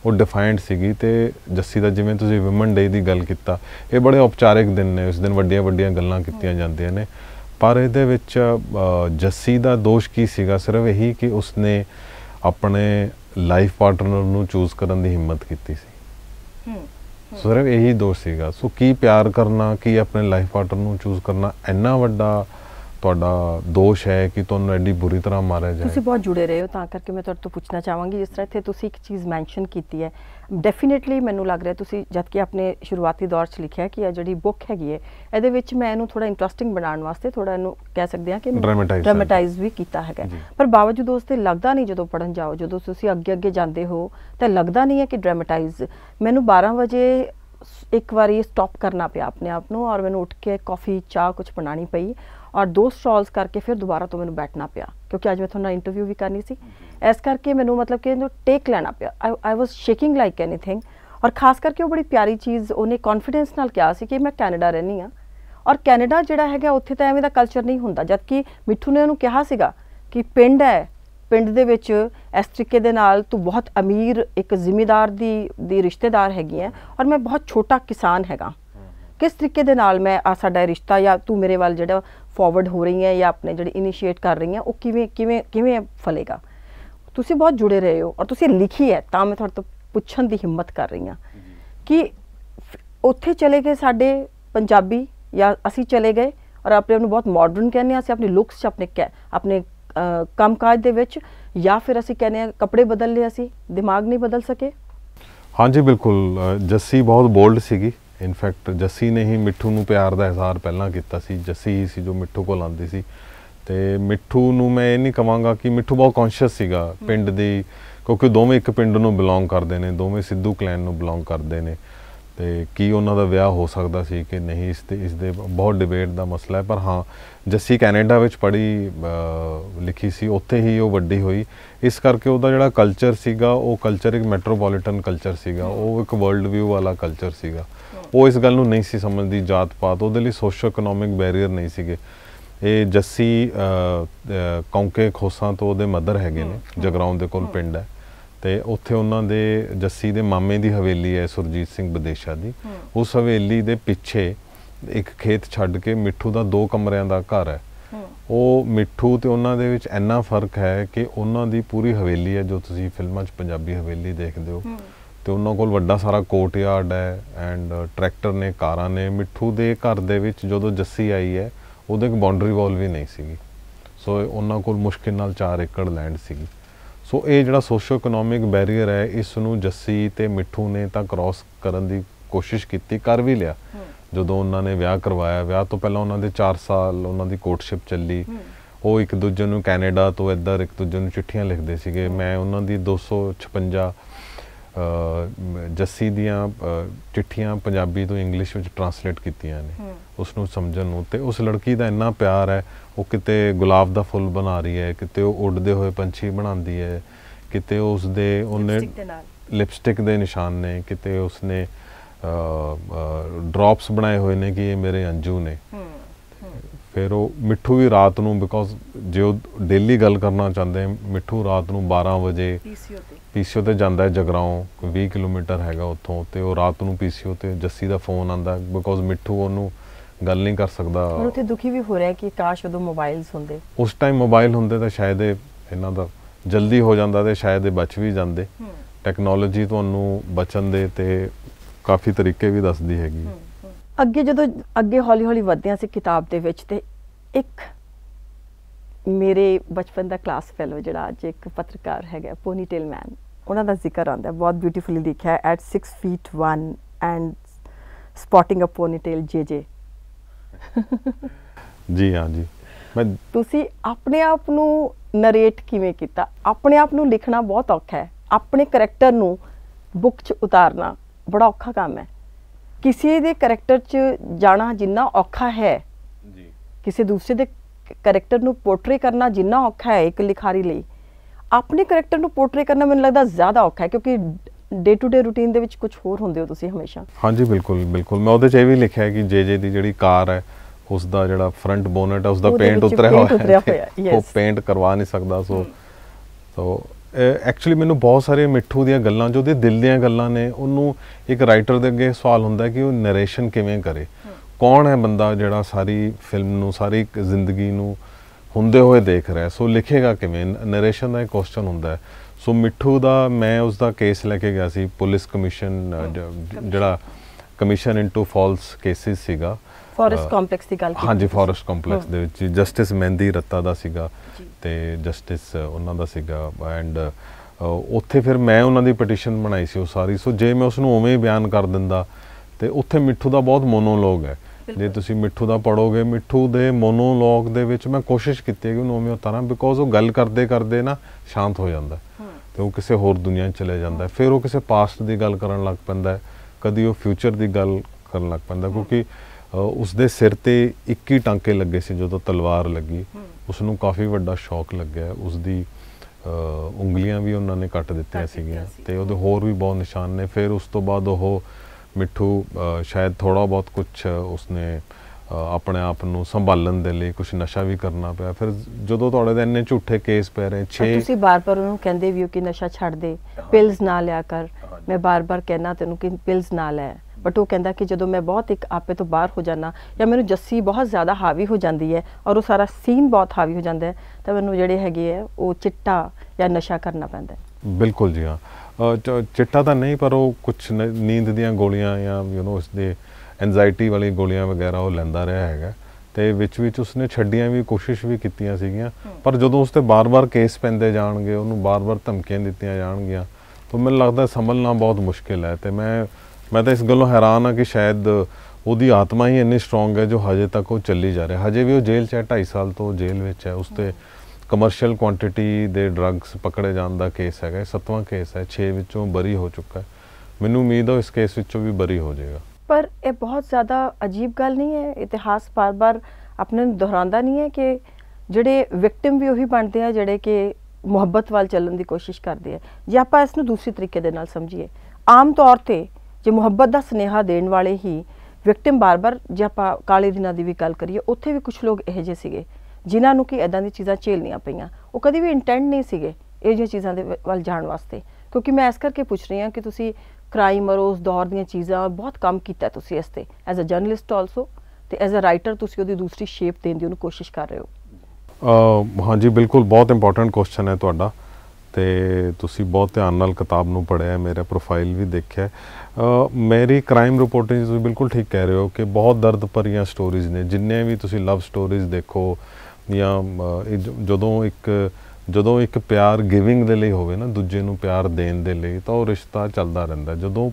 ਉਹ ਡਿਫਾਈਨਡ ਸੀਗੀ ਤੇ ਜੱਸੀ ਦਾ ਜਿਵੇਂ ਤੁਸੀਂ ਵਿਮਨ ਡੇ ਦੀ ਗੱਲ ਕੀਤਾ ਇਹ ਬੜੇ ਉਪਚਾਰਿਕ ਦਿਨ ਨੇ ਉਸ ਦਿਨ ਵੱਡੀਆਂ ਵੱਡੀਆਂ ਗੱਲਾਂ ਕੀਤੀਆਂ ਜਾਂਦੀਆਂ ਨੇ ਪਰ ਇਹਦੇ ਵਿੱਚ ਜੱਸੀ ਦਾ ਦੋਸ਼ ਕੀ ਸੀਗਾ ਸਿਰਫ ਇਹੀ ਕਿ ਉਸਨੇ ਆਪਣੇ ਲਾਈਫ ਪਾਰਟਨਰ ਨੂੰ ਚੂਜ਼ ਕਰਨ ਦੀ ਹਿੰਮਤ ਕੀਤੀ ਸੀ ਹੂੰ ਸਿਰਫ ਇਹੀ ਦੋਸ਼ ਸੀਗਾ ਸੋ ਕੀ ਪਿਆਰ ਕਰਨਾ ਕੀ ਆਪਣੇ ਲਾਈਫ ਪਾਰਟਨਰ ਨੂੰ ਚੂਜ਼ ਕਰਨਾ ਇੰਨਾ ਵੱਡਾ ਤੁਹਾਡਾ ਦੋਸ਼ ਹੈ ਕਿ ਤੁਹਾਨੂੰ ਐਡੀ ਬੁਰੀ ਤਰ੍ਹਾਂ ਮਾਰਿਆ ਜਾਏ ਤੁਸੀਂ ਬਹੁਤ ਜੁੜੇ ਰਹੇ ਹੋ ਤਾਂ ਕਰਕੇ ਮੈਂ ਤੁਹਾਡੇ ਤੋਂ ਪੁੱਛਣਾ ਚਾਹਾਂਗੀ ਜਿਸ ਤਰ੍ਹਾਂ ਇੱਥੇ ਤੁਸੀਂ ਇੱਕ ਚੀਜ਼ ਮੈਂਸ਼ਨ ਕੀਤੀ ਹੈ ਡੈਫੀਨਿਟਲੀ ਮੈਨੂੰ ਲੱਗ ਰਿਹਾ ਤੁਸੀਂ ਜਦ ਕਿ ਆਪਣੇ ਸ਼ੁਰੂਆਤੀ ਦੌਰ 'ਚ ਲਿਖਿਆ ਕਿ ਇਹ ਜਿਹੜੀ ਬੁੱਕ ਹੈਗੀ ਹੈ ਇਹਦੇ ਵਿੱਚ ਮੈਂ ਇਹਨੂੰ ਥੋੜਾ ਇੰਟਰਸਟਿੰਗ ਬਣਾਉਣ ਵਾਸਤੇ ਥੋੜਾ ਇਹਨੂੰ ਕਹਿ ਸਕਦੇ ਹਾਂ ਕਿ ਡਰਾਮੇਟਾਈਜ਼ ਵੀ ਕੀਤਾ ਹੈਗਾ ਪਰ ਬਾਵਜੂਦ ਉਸ ਤੇ ਲੱਗਦਾ ਨਹੀਂ ਜਦੋਂ ਪੜਨ ਜਾਓ ਜਦੋਂ ਤੁਸੀਂ ਅੱਗੇ ਅੱਗੇ ਜਾਂਦੇ ਹੋ ਤਾਂ ਲੱਗਦਾ ਨਹੀਂ ਹੈ ਕਿ ਡਰਾਮੇਟਾਈਜ਼ ਮੈਨੂੰ 12 ਵਜੇ ਇੱਕ ਵਾਰੀ ਸਟਾਪ ਕਰਨਾ ਪਿਆ ਆਪਣੇ ਆਪ ਨੂੰ ਔਰ ਮੈਨੂੰ ਉੱਠ ਕੇ ਕਾਫੀ ਚਾਹ ਕੁਝ ਬਣਾਣੀ ਪਈ ਔਰ ਦੋ ਸਟਾਲਸ ਕਰਕੇ ਫਿਰ ਦੁਬਾਰਾ ਤੋਂ ਮੈਨੂੰ ਬੈਠਣਾ ਪਿਆ ਕਿਉਂਕਿ ਅੱਜ ਮੈਂ ਤੁਹਾਨੂੰ ਇੰਟਰਵਿਊ ਵੀ ਕਰਨੀ ਸੀ ਇਸ ਕਰਕੇ ਮੈਨੂੰ ਮਤਲਬ ਕਿ ਇਹਨੂੰ ਟੇਕ ਲੈਣਾ ਪਿਆ ਆਈ ਵਾਸ ਸ਼ੇਕਿੰਗ ਲਾਈਕ ਐਨੀਥਿੰਗ ਔਰ ਖਾਸ ਕਰਕੇ ਉਹ ਬੜੀ ਪਿਆਰੀ ਚੀਜ਼ ਉਹਨੇ ਕੌਨਫੀਡੈਂਸ ਨਾਲ ਕਿਹਾ ਸੀ ਕਿ ਮੈਂ ਕੈਨੇਡਾ ਰਹਿਣੀ ਆ ਔਰ ਕੈਨੇਡਾ ਜਿਹੜਾ ਹੈਗਾ ਉੱਥੇ ਤਾਂ ਐਵੇਂ ਦਾ ਕਲਚਰ ਨਹੀਂ ਹੁੰਦਾ ਜਦਕਿ ਮਿੱਠੂ ਨੇ ਉਹਨੂੰ ਕਿਹਾ ਸੀਗਾ ਕਿ ਪਿੰਡ ਹੈ ਪਿੰਡ ਦੇ ਵਿੱਚ ਇਸ ਤਰੀਕੇ ਦੇ ਨਾਲ ਤੂੰ ਬਹੁਤ ਅਮੀਰ ਇੱਕ ਜ਼ਿਮੀਦਾਰ ਦੀ ਦੀ ਰਿਸ਼ਤੇਦਾਰ ਹੈਗੀ ਹੈ ਔਰ ਮੈਂ ਬਹੁਤ ਛੋਟਾ ਕਿਸਾਨ ਹੈਗਾ ਕਿਸ ਤਰੀਕੇ ਦੇ ਨਾਲ ਮੈਂ ਆ ਸਾਡਾ ਰਿਸ਼ਤਾ ਜਾਂ ਤੂੰ ਮੇਰੇ ਵੱਲ ਜਿਹੜਾ ਫਾਰਵਰਡ ਹੋ ਰਹੀਆਂ ਜਾਂ ਆਪਣੇ ਜਿਹੜੇ ਇਨੀਸ਼ੀਏਟ ਕਰ ਰਹੀਆਂ ਉਹ ਕਿਵੇਂ ਕਿਵੇਂ ਕਿਵੇਂ ਫਲੇਗਾ ਤੁਸੀਂ ਬਹੁਤ ਜੁੜੇ ਰਹੇ ਹੋ ਔਰ ਤੁਸੀਂ ਲਿਖੀ ਹੈ ਤਾਂ ਮੈਂ ਤੁਹਾਡੇ ਤੋਂ ਪੁੱਛਣ ਦੀ ਹਿੰਮਤ ਕਰ ਰਹੀ ਹਾਂ ਕਿ ਉੱਥੇ ਚਲੇ ਗਏ ਸਾਡੇ ਪੰਜਾਬੀ ਜਾਂ ਅਸੀਂ ਚਲੇ ਗਏ ਔਰ ਆਪਣੇ ਆਪ ਨੂੰ ਬਹੁਤ ਮਾਡਰਨ ਕਹਿੰਦੇ ਆ ਅਸੀਂ ਆਪਣੇ ਲੁੱਕਸ 'ਚ ਆਪਣੇ ਆਪਣੇ ਕੰਮਕਾਜ ਦੇ ਵਿੱਚ ਜਾਂ ਫਿਰ ਅਸੀਂ ਕਹਿੰਦੇ ਆ ਕੱਪੜੇ ਬਦਲ ਲਏ ਅਸੀਂ ਦਿਮਾਗ ਨਹੀਂ ਬਦਲ ਸਕੇ ਹਾਂਜੀ ਬਿਲਕੁਲ ਜੱਸੀ ਬਹੁਤ ਬੋਲਡ ਸੀਗੀ ਇਨਫੈਕਟ ਜੱਸੀ ਨੇ ਹੀ ਮਿੱਠੂ ਨੂੰ ਪਿਆਰ ਦਾ ਇਜ਼ਹਾਰ ਪਹਿਲਾਂ ਕੀਤਾ ਸੀ ਜੱਸੀ ਹੀ ਸੀ ਜੋ ਮਿੱਠੂ ਕੋਲ ਆਂਦੀ ਸੀ ਤੇ ਮਿੱਠੂ ਨੂੰ ਮੈਂ ਇਹ ਨਹੀਂ ਕਵਾਂਗਾ ਕਿ ਮਿੱਠੂ ਬਹੁਤ ਕੌਨਸ਼ੀਅਸ ਸੀਗਾ ਪਿੰਡ ਦੀ ਕਿਉਂਕਿ ਦੋਵੇਂ ਇੱਕ ਪਿੰਡ ਨੂੰ ਬਿਲੋਂਗ ਕਰਦੇ ਨੇ ਦੋਵੇਂ ਸਿੱਧੂ ਕਲੈਨ ਨੂੰ ਬਿਲੋਂਗ ਕਰਦੇ ਨੇ ਤੇ ਕੀ ਉਹਨਾਂ ਦਾ ਵਿਆਹ ਹੋ ਸਕਦਾ ਸੀ ਕਿ ਨਹੀਂ ਇਸ ਤੇ ਇਸ ਦੇ ਬਹੁਤ ਡਿਬੇਟ ਦਾ ਮਸਲਾ ਹੈ ਪਰ ਹਾਂ ਜੱਸੀ ਕੈਨੇਡਾ ਵਿੱਚ ਪੜ੍ਹੀ ਲਿਖੀ ਸੀ ਉੱਥੇ ਹੀ ਉਹ ਵੱਡੀ ਹੋਈ ਇਸ ਕਰਕੇ ਉਹਦਾ ਜਿਹੜਾ ਕਲਚਰ ਸੀਗਾ ਉਹ ਕਲਚਰ ਇੱਕ ਮੈਟਰੋਪੋਲੀਟਨ ਕਲਚਰ ਸੀਗਾ ਉਹ ਇੱਕ ਵਰਲਡ ਵਿਊ ਵਾਲਾ ਕਲਚਰ ਸੀਗਾ ਉਹ ਇਸ ਗੱਲ ਨੂੰ ਨਹੀਂ ਸੀ ਸਮਝਦੀ ਜਾਤ ਪਾਤ ਉਹਦੇ ਲਈ ਸੋਸ਼ੀਓ ਇਕਨੋਮਿਕ ਬੈਰੀਅਰ ਨਹੀਂ ਸੀਗੇ ਇਹ ਜੱਸੀ ਕੌਂਕੇ ਖੋਸਾਂ ਤੋਂ ਉਹਦੇ ਮਦਰ ਹੈਗੇ ਨੇ ਜਗਰਾਉਂ ਦੇ ਕੋਲ ਪਿੰਡ ਹੈ ਤੇ ਉੱਥੇ ਉਹਨਾਂ ਦੇ ਜੱਸੀ ਦੇ ਮਾਮੇ ਦੀ ਹਵੇਲੀ ਹੈ ਸੁਰਜੀਤ ਸਿੰਘ ਵਿਦੇਸ਼ਾ ਦੀ ਉਸ ਹਵੇਲੀ ਦੇ ਪਿੱਛੇ ਇੱਕ ਖੇਤ ਛੱਡ ਕੇ ਮਿੱਠੂ ਦਾ ਦੋ ਕਮਰਿਆਂ ਦਾ ਘਰ ਹੈ ਉਹ ਮਿੱਠੂ ਤੇ ਉਹਨਾਂ ਦੇ ਵਿੱਚ ਇੰਨਾ ਫਰਕ ਹੈ ਕਿ ਉਹਨਾਂ ਦੀ ਪੂਰੀ ਹਵੇਲੀ ਹੈ ਜੋ ਤੁਸੀਂ ਫਿਲਮਾਂ 'ਚ ਪੰਜਾਬੀ ਹਵੇਲੀ ਦੇਖਦੇ ਹੋ ਤੇ ਉਹਨਾਂ ਕੋਲ ਵੱਡਾ ਸਾਰਾ ਕੋਰਟਯਾਰਡ ਹੈ ਐਂਡ ਟਰੈਕਟਰ ਨੇ ਕਾਰਾਂ ਨੇ ਮਿੱਠੂ ਦੇ ਘਰ ਦੇ ਵਿੱਚ ਜਦੋਂ ਜੱਸੀ ਆਈ ਹੈ ਉਹਦੇ ਕੋਲ ਬਾਉਂਡਰੀ ਵਾਲ ਵੀ ਨਹੀਂ ਸੀਗੀ ਸੋ ਉਹਨਾਂ ਕੋਲ ਮੁਸ਼ਕਿਲ ਨਾਲ 4 ਏਕੜ ਲੈਂਡ ਸੀਗੀ ਸੋ ਇਹ ਜਿਹੜਾ ਸੋਸ਼ੀਓ ਇਕਨੋਮਿਕ ਬੈਰੀਅਰ ਹੈ ਇਸ ਨੂੰ ਜੱਸੀ ਤੇ ਮਿੱਠੂ ਨੇ ਤਾਂ ਕ੍ਰਾਸ ਕਰਨ ਦੀ ਕੋਸ਼ਿਸ਼ ਕੀਤੀ ਕਰ ਵੀ ਲਿਆ ਜਦੋਂ ਉਹਨਾਂ ਨੇ ਵਿਆਹ ਕਰਵਾਇਆ ਵਿਆਹ ਤੋਂ ਪਹਿਲਾਂ ਉਹਨਾਂ ਦੇ 4 ਸਾਲ ਉਹਨਾਂ ਦੀ ਕੋਰਟਸ਼ਿਪ ਚੱਲੀ ਉਹ ਇੱਕ ਦੂਜੇ ਨੂੰ ਕੈਨੇਡਾ ਤੋਂ ਇੱਧਰ ਇੱਕ ਦੂਜੇ ਨੂੰ ਚਿੱਠੀਆਂ ਲਿਖਦੇ ਸੀਗੇ ਮੈਂ ਉਹਨਾਂ ਦੀ 256 ਜੱਸੀ ਦੀਆਂ ਚਿੱਠੀਆਂ ਪੰਜਾਬੀ ਤੋਂ ਇੰਗਲਿਸ਼ ਵਿੱਚ ਟਰਾਂਸਲੇਟ ਕੀਤੀਆਂ ਨੇ ਉਸ ਨੂੰ ਸਮਝਣ ਨੂੰ ਤੇ ਉਸ ਲੜਕੀ ਦਾ ਇੰਨਾ ਪਿਆਰ ਹੈ ਉਹ ਕਿਤੇ ਗੁਲਾਬ ਦਾ ਫੁੱਲ ਬਣਾ ਰਹੀ ਹੈ ਕਿਤੇ ਉਹ ਉੱਡਦੇ ਹੋਏ ਪੰਛੀ ਬਣਾਉਂਦੀ ਹੈ ਕਿਤੇ ਉਸ ਦੇ ਉਹਨੇ ਲਿਪਸਟਿਕ ਦੇ ਨਿਸ਼ਾਨ ਨੇ ਕਿਤੇ ਉਸਨੇ ਡ੍ਰੌਪਸ ਬਣਾਏ ਹੋਏ ਨੇ ਕਿ ਇਹ ਮੇਰੇ ਅੰਜੂ ਨੇ ਫਿਰ ਉਹ ਮਿੱਠੂ ਵੀ ਰਾਤ ਨੂੰ ਬਿਕੋਜ਼ ਜੇ ਉਹ ਡੇਲੀ ਗੱਲ ਕਰਨਾ ਚਾਹੁੰਦੇ ਮਿੱਠੂ ਰਾਤ ਨੂੰ 12 ਵਜੇ ਪੀਸੀਓ ਤੇ ਪੀਸੀਓ ਤੇ ਜਾਂਦਾ ਹੈ ਜਗਰਾਉਂ 20 ਕਿਲੋਮੀਟਰ ਹੈਗਾ ਉੱਥੋਂ ਤੇ ਉਹ ਰਾਤ ਨੂੰ ਪੀਸੀਓ ਤੇ ਜੱਸੀ ਦਾ ਫੋਨ ਆਂਦਾ ਬਿਕੋਜ਼ ਮਿੱਠੂ ਉਹਨੂੰ ਗੱਲ ਨਹੀਂ ਕਰ ਸਕਦਾ ਹੁਣ ਉੱਥੇ ਦੁਖੀ ਵੀ ਹੋ ਰਿਹਾ ਕਿ ਕਾਸ਼ ਉਹਦੇ ਮੋਬਾਈਲਸ ਹੁੰਦੇ ਉਸ ਟਾਈਮ ਮੋਬਾਈਲ ਹੁੰਦੇ ਤਾਂ ਸ਼ਾਇਦ ਇਹਨਾਂ ਦਾ ਜਲਦੀ ਹੋ ਜਾਂਦਾ ਤੇ ਸ਼ਾਇਦ ਇਹ ਬਚ ਵੀ ਜਾਂਦੇ ਟੈਕਨੋਲੋਜੀ ਤੁਹਾਨੂੰ ਬਚਣ ਦੇ ਤੇ ਕਾਫੀ ਤਰੀਕੇ ਵੀ ਦੱਸਦੀ ਹੈਗੀ ਅੱਗੇ ਜਦੋਂ ਅੱਗੇ ਹੌਲੀ-ਹੌਲੀ ਵਧਦੇ ਸੀ ਕਿਤਾਬ ਦੇ ਵਿੱਚ ਤੇ ਇੱਕ ਮੇਰੇ ਬਚਪਨ ਦਾ ਕਲਾਸ ਫੈਲੋ ਜਿਹੜਾ ਅੱਜ ਇੱਕ ਪੱਤਰਕਾਰ ਹੈਗਾ ਪੋਨੀ ਟੇਲ ਮੈਨ ਉਹਨਾਂ ਦਾ ਜ਼ਿਕਰ ਆਉਂਦਾ ਬਹੁਤ ਬਿਊਟੀਫੁਲੀ ਲਿਖਿਆ at 6 feet 1 and sporting a ponytail ਜੇ ਜੇ ਜੀ ਹਾਂ ਜੀ ਮੈਂ ਤੁਸੀਂ ਆਪਣੇ ਆਪ ਨੂੰ ਨਰੇਟ ਕਿਵੇਂ ਕੀਤਾ ਆਪਣੇ ਆਪ ਨੂੰ ਲਿਖਣਾ ਬਹੁਤ ਔਖਾ ਹੈ ਆਪਣੇ ਕੈਰੈਕਟਰ ਨੂੰ ਬੁੱਕ 'ਚ ਉਤਾਰਨਾ ਬੜਾ ਔਖਾ ਕੰਮ ਹੈ ਕਿਸੇ ਦੇ ਕੈਰੈਕਟਰ 'ਚ ਜਾਣਾ ਜਿੰਨਾ ਔਖਾ ਹੈ ਜੀ ਕਿਸੇ ਦੂਸਰੇ ਦੇ ਕੈਰੈਕਟਰ ਨੂੰ ਪੋਰਟਰੇ ਕਰਨਾ ਜਿੰਨਾ ਔਖਾ ਹੈ ਇੱਕ ਲਿਖਾਰੀ ਲਈ ਆਪਣੇ ਕੈਰੈਕਟਰ ਨੂੰ ਪੋਰਟਰੇ ਕਰਨਾ ਮੈਨੂੰ ਲੱਗਦਾ ਜ਼ਿਆਦਾ ਔਖਾ ਹੈ ਕਿਉਂਕਿ ਡੇ ਟੂ ਡੇ ਰੁਟੀਨ ਦੇ ਵਿੱਚ ਕੁਝ ਹੋਰ ਹੁੰਦੇ ਹੋ ਤੁਸੀਂ ਹਮੇਸ਼ਾ ਹਾਂਜੀ ਬਿਲਕੁਲ ਬਿਲਕੁਲ ਮੈਂ ਉਹਦੇ 'ਚ ਇਹ ਵੀ ਲਿਖਿਆ ਹੈ ਕਿ ਜੇ ਜੇ ਦੀ ਜਿਹੜੀ ਕਾਰ ਹੈ ਉਸ ਦਾ ਜਿਹੜਾ ਫਰੰਟ ਬੋਨਟ ਹੈ ਉਸ ਦਾ ਪੇਂਟ ਉਤਰਿਆ ਹੋਇਆ ਹੈ ਉਹ ਪੇਂਟ ਕਰਵਾ ਨਹੀਂ ਸਕਦਾ ਸੋ ਸੋ ਐਕਚੁਅਲੀ ਮੈਨੂੰ ਬਹੁਤ ਸਾਰੇ ਮਿੱਠੂ ਦੀਆਂ ਗੱਲਾਂ ਜੋ ਉਹਦੇ ਦਿਲ ਦੀਆਂ ਗੱਲਾਂ ਨੇ ਉਹਨੂੰ ਇੱਕ ਰਾਈਟਰ ਦੇ ਅੱਗੇ ਸਵਾਲ ਹੁੰਦਾ ਕਿ ਉਹ ਨਰੇਸ਼ਨ ਕਿਵੇਂ ਕਰੇ ਕੌਣ ਹੈ ਬੰਦਾ ਜਿਹੜਾ ਸਾਰੀ ਫਿਲਮ ਨੂੰ ਸਾਰੀ ਜ਼ਿੰਦਗੀ ਨੂੰ ਹੁੰਦੇ ਹੋਏ ਦੇਖ ਰਿਹਾ ਸੋ ਲਿਖੇਗਾ ਕਿਵੇਂ ਨਰੇਸ਼ਨ ਦਾ ਇੱਕ ਕੁਐਸਚਨ ਹੁੰਦਾ ਹੈ ਸੋ ਮਿੱਠੂ ਦਾ ਮੈਂ ਉਸ ਦਾ ਕੇਸ ਲੈ ਕੇ ਗਿਆ ਸੀ ਪੁਲਿਸ ਕਮਿਸ਼ਨ ਜਿਹੜਾ ਕਮਿਸ਼ਨ ਇਨਟੂ ਫਾਲਸ ਕੇਸਿਸ ਸੀਗਾ ਫੋਰੈਸਟ ਕੰਪਲੈਕਸ ਦੀ ਗੱਲ ਕੀਤੀ ਹਾਂਜੀ ਫੋਰੈਸਟ ਕੰਪਲੈਕਸ ਦੇ ਵਿੱਚ ਜਸਟਿਸ ਮਹਿੰਦੀ ਰੱਤਾ ਦਾ ਸੀਗਾ ਤੇ ਜਸਟਿਸ ਉਹਨਾਂ ਦਾ ਸੀਗਾ ਐਂਡ ਉੱਥੇ ਫਿਰ ਮੈਂ ਉਹਨਾਂ ਦੀ ਪਟੀਸ਼ਨ ਬਣਾਈ ਸੀ ਉਹ ਸਾਰੀ ਸੋ ਜੇ ਮੈਂ ਉਸ ਨੂੰ ਉਵੇਂ ਹੀ ਬਿਆਨ ਕਰ ਦਿੰਦਾ ਤੇ ਉੱਥੇ ਮਿੱਠੂ ਦਾ ਬਹੁਤ ਮੋਨੋਲੋਗ ਹੈ ਜੇ ਤੁਸੀਂ ਮਿੱਠੂ ਦਾ ਪੜੋਗੇ ਮਿੱਠੂ ਦੇ ਮੋਨੋਲੋਗ ਦੇ ਵਿੱਚ ਮੈਂ ਕੋਸ਼ਿਸ਼ ਕੀਤੀ ਕਿ ਉਹਨੂੰ ਉਵੇਂ ਉਤਾਰਾਂ ਬਿਕੋਜ਼ ਉਹ ਗੱਲ ਕਰਦੇ ਕਰਦੇ ਨਾ ਸ਼ਾਂਤ ਹੋ ਜਾਂਦਾ ਤੇ ਉਹ ਕਿਸੇ ਹੋਰ ਦੁਨੀਆ 'ਚ ਚਲੇ ਜਾਂਦਾ ਫਿਰ ਉਹ ਕਿਸੇ ਪਾਸਟ ਦੀ ਗੱਲ ਕਰਨ ਲੱਗ ਪੈਂਦਾ ਕਦੀ ਉਹ ਫਿਊਚਰ ਦੀ ਗੱਲ ਕਰਨ ਲੱਗ ਪੈਂਦਾ ਕਿਉਂਕਿ ਉਸ ਦੇ ਸਿਰ ਤੇ 21 ਟਾਂਕੇ ਲੱਗੇ ਸੀ ਜਦੋਂ ਤਲਵਾਰ ਲੱਗੀ ਉਸ ਨੂੰ ਕਾਫੀ ਵੱਡਾ ਸ਼ੌਕ ਲੱਗਿਆ ਉਸ ਦੀ ਉਂਗਲੀਆਂ ਵੀ ਉਹਨਾਂ ਨੇ ਕੱਟ ਦਿੱਤੀਆਂ ਸੀਗੀਆਂ ਤੇ ਉਹਦੇ ਹੋਰ ਵੀ ਬਹੁਤ ਨਿਸ਼ਾਨ ਨੇ ਫਿਰ ਉਸ ਤੋਂ ਬਾਅਦ ਉਹ ਮਿੱਠੂ ਸ਼ਾਇਦ ਥੋੜਾ ਬਹੁਤ ਕੁਝ ਉਸਨੇ ਆਪਣੇ ਆਪ ਨੂੰ ਸੰਭਾਲਣ ਦੇ ਲਈ ਕੁਝ ਨਸ਼ਾ ਵੀ ਕਰਨਾ ਪਿਆ ਫਿਰ ਜਦੋਂ ਤੁਹਾਡੇ ਦੇ ਇੰਨੇ ਝੂਠੇ ਕੇਸ ਪੈ ਰਹੇ 6 ਤੁਸੀਂ ਬਾਰ-ਬਾਰ ਉਹਨੂੰ ਕਹਿੰਦੇ ਵੀ ਕਿ ਨਸ਼ਾ ਛੱਡ ਦੇ ਪਿਲਸ ਨਾ ਲਿਆ ਕਰ ਮੈਂ ਬਾਰ-ਬਾਰ ਕਹਿਣਾ ਤੈਨੂੰ ਕਿ ਪਿਲਸ ਨਾ ਲੈ ਬਟ ਉਹ ਕਹਿੰਦਾ ਕਿ ਜਦੋਂ ਮੈਂ ਬਹੁਤ ਇੱਕ ਆਪੇ ਤੋਂ ਬਾਹਰ ਹੋ ਜਾਣਾ ਜਾਂ ਮੈਨੂੰ ਜੱਸੀ ਬਹੁਤ ਜ਼ਿਆਦਾ ਹਾਵੀ ਹੋ ਜਾਂਦੀ ਹੈ ਔਰ ਉਹ ਸਾਰਾ ਸੀਨ ਬਹੁਤ ਹਾਵੀ ਹੋ ਜਾਂਦਾ ਹੈ ਤਾਂ ਮੈਨੂੰ ਜਿਹੜੇ ਹੈਗੇ ਆ ਉਹ ਚਿੱਟਾ ਜਾਂ ਨਸ਼ਾ ਕਰਨਾ ਪੈਂਦਾ ਹੈ ਬਿਲਕੁਲ ਜੀ ਹਾਂ ਚਿੱਟਾ ਤਾਂ ਨਹੀਂ ਪਰ ਉਹ ਕੁਝ ਨੀਂਦ ਦੀਆਂ ਗੋਲੀਆਂ ਜਾਂ ਯੂ نو ਉਸ ਦੇ ਐਂਜ਼ਾਇਟੀ ਵਾਲੀ ਗੋਲੀਆਂ ਵਗੈਰਾ ਉਹ ਲੈਂਦਾ ਰਿਹਾ ਹੈਗਾ ਤੇ ਵਿੱਚ ਵਿੱਚ ਉਸਨੇ ਛੱਡੀਆਂ ਵੀ ਕੋਸ਼ਿਸ਼ ਵੀ ਕੀਤੀਆਂ ਸੀਗੀਆਂ ਪਰ ਜਦੋਂ ਉਸ ਤੇ ਬਾਰ-ਬਾਰ ਕੇਸ ਪੈਂਦੇ ਜਾਣਗੇ ਉਹਨੂੰ ਬਾਰ-ਬਾਰ ਧਮਕੀਆਂ ਦਿੱਤੀਆਂ ਜਾਣਗੀਆਂ ਤਾਂ ਮੈਨੂੰ ਲੱਗਦਾ ਸੰਭਲਣਾ ਬਹੁਤ ਮੁਸ਼ਕਿਲ ਹੈ ਤੇ ਮੈਂ ਮੈਂ ਤਾਂ ਇਸ ਗੱਲੋਂ ਹੈਰਾਨ ਆ ਕਿ ਸ਼ਾਇਦ ਉਹਦੀ ਆਤਮਾ ਹੀ ਇੰਨੀ ਸਟਰੋਂਗ ਹੈ ਜੋ ਹਜੇ ਤੱਕ ਉਹ ਚੱਲੀ ਜਾ ਰਿਹਾ ਹਜੇ ਵੀ ਉਹ ਜੇਲ੍ਹ 'ਚ ਹੈ 2.5 ਸਾਲ ਤੋਂ ਜੇਲ੍ਹ ਵਿੱਚ ਹੈ ਉਸ ਤੇ ਕਮਰਸ਼ੀਅਲ ਕੁਆਂਟੀਟੀ ਦੇ ਡਰੱਗਸ ਪਕੜੇ ਜਾਣ ਦਾ ਕੇਸ ਹੈਗਾ ਸਤਵਾਂ ਕੇਸ ਹੈ 6 ਵਿੱਚੋਂ ਬਰੀ ਹੋ ਚੁੱਕਾ ਹੈ ਮੈਨੂੰ ਉਮੀਦ ਹੈ ਇਸ ਕੇਸ ਵਿੱਚੋਂ ਵੀ ਬਰੀ ਹੋ ਜਾਏਗਾ ਪਰ ਇਹ ਬਹੁਤ ਜ਼ਿਆਦਾ ਅਜੀਬ ਗੱਲ ਨਹੀਂ ਹੈ ਇਤਿਹਾਸ ਬਾਰ-ਬਾਰ ਆਪਣੇ ਨੂੰ ਦੁਹਰਾਉਂਦਾ ਨਹੀਂ ਹੈ ਕਿ ਜਿਹੜੇ ਵਿਕਟਿਮ ਵੀ ਉਹੀ ਬਣਦੇ ਆ ਜਿਹੜੇ ਕਿ ਮੁਹੱਬਤ ਵੱਲ ਚੱਲਣ ਦੀ ਕੋਸ਼ਿਸ਼ ਕਰਦੇ ਆ ਜੇ ਆਪਾਂ ਇਸ ਨੂੰ ਦੂਸਰੀ ਤਰੀਕੇ ਦੇ ਨਾਲ ਸਮਝੀਏ ਆਮ ਤੌਰ ਤੇ ਜੇ ਮੁਹੱਬਤ ਦਾ ਸਨੇਹਾ ਦੇਣ ਵਾਲੇ ਹੀ ਵਿਕਟਿਮ ਬਾਰ-ਬਾਰ ਜੇ ਆਪਾਂ ਕਾਲੇ ਦਿਨਾਂ ਦੀ ਵੀ ਗੱਲ ਕਰੀਏ ਉੱਥੇ ਵੀ ਕੁਝ ਲੋਕ ਇਹੋ ਜਿਹੇ ਸੀਗੇ ਜਿਨ੍ਹਾਂ ਨੂੰ ਕਿ ਐਦਾਂ ਦੀ ਚੀਜ਼ਾਂ ਝੇਲਣੀਆਂ ਪਈਆਂ ਉਹ ਕਦੀ ਵੀ ਇੰਟੈਂਟ ਨਹੀਂ ਸੀਗੇ ਇਹ ਜਿਹੀਆਂ ਚੀਜ਼ਾਂ ਦੇ ਵੱਲ ਜਾਣ ਵਾਸਤੇ ਕਿਉਂਕਿ ਮੈਂ ਇਸ ਕਰਕੇ ਪੁੱਛ ਰਹੀ ਹਾਂ ਕਿ ਤੁਸੀਂ ਕ੍ਰਾਈਮ ਔਰ ਉਸ ਦੌਰ ਦੀਆਂ ਚੀਜ਼ਾਂ ਬਹੁਤ ਕੰਮ ਕੀਤਾ ਤੁਸੀਂ ਇਸ ਤੇ ਐਜ਼ ਅ ਜਰਨਲਿਸਟ ਆਲਸੋ ਤੇ ਐਜ਼ ਅ ਰਾਈਟਰ ਤੁਸੀਂ ਉਹਦੀ ਦੂਸਰੀ ਸ਼ੇਪ ਦੇਣ ਦੀ ਉਹਨੂੰ ਕੋਸ਼ਿਸ਼ ਕਰ ਰਹੇ ਹੋ ਹਾਂਜੀ ਬਿਲਕੁਲ ਬਹੁਤ ਇੰਪੋਰਟੈਂਟ ਕੁਐਸਚਨ ਹੈ ਤੁਹਾਡਾ ਤੇ ਤੁਸੀਂ ਬਹੁਤ ਧਿਆਨ ਨਾਲ ਕਿਤਾਬ ਨੂੰ ਪੜ੍ਹਿਆ ਹੈ ਮੇਰਾ ਪ੍ਰੋਫਾਈਲ ਵੀ ਦੇਖਿਆ ਮੇਰੀ ਕ੍ਰਾਈਮ ਰਿਪੋਰਟਿੰਗ ਤੁਸੀਂ ਬਿਲਕੁਲ ਠੀਕ ਕਹਿ ਰਹੇ ਹੋ ਕਿ ਬਹੁਤ ਦਰਦ ਭਰੀਆਂ ਸਟੋਰੀਜ਼ ਨੇ ਜਿੰਨੇ ਵੀ ਤੁਸੀਂ ਲਵ ਸਟੋਰੀਜ਼ ਦੇਖੋ ਜਾਂ ਜਦੋਂ ਇੱਕ ਜਦੋਂ ਇੱਕ ਪਿਆਰ ਗਿਵਿੰਗ ਦੇ ਲਈ ਹੋਵੇ ਨਾ ਦੂਜੇ ਨੂੰ ਪਿਆਰ ਦੇਣ ਦੇ ਲਈ ਤਾਂ ਉਹ ਰਿਸ਼ਤਾ ਚੱਲਦਾ ਰਹਿੰਦਾ ਜਦੋਂ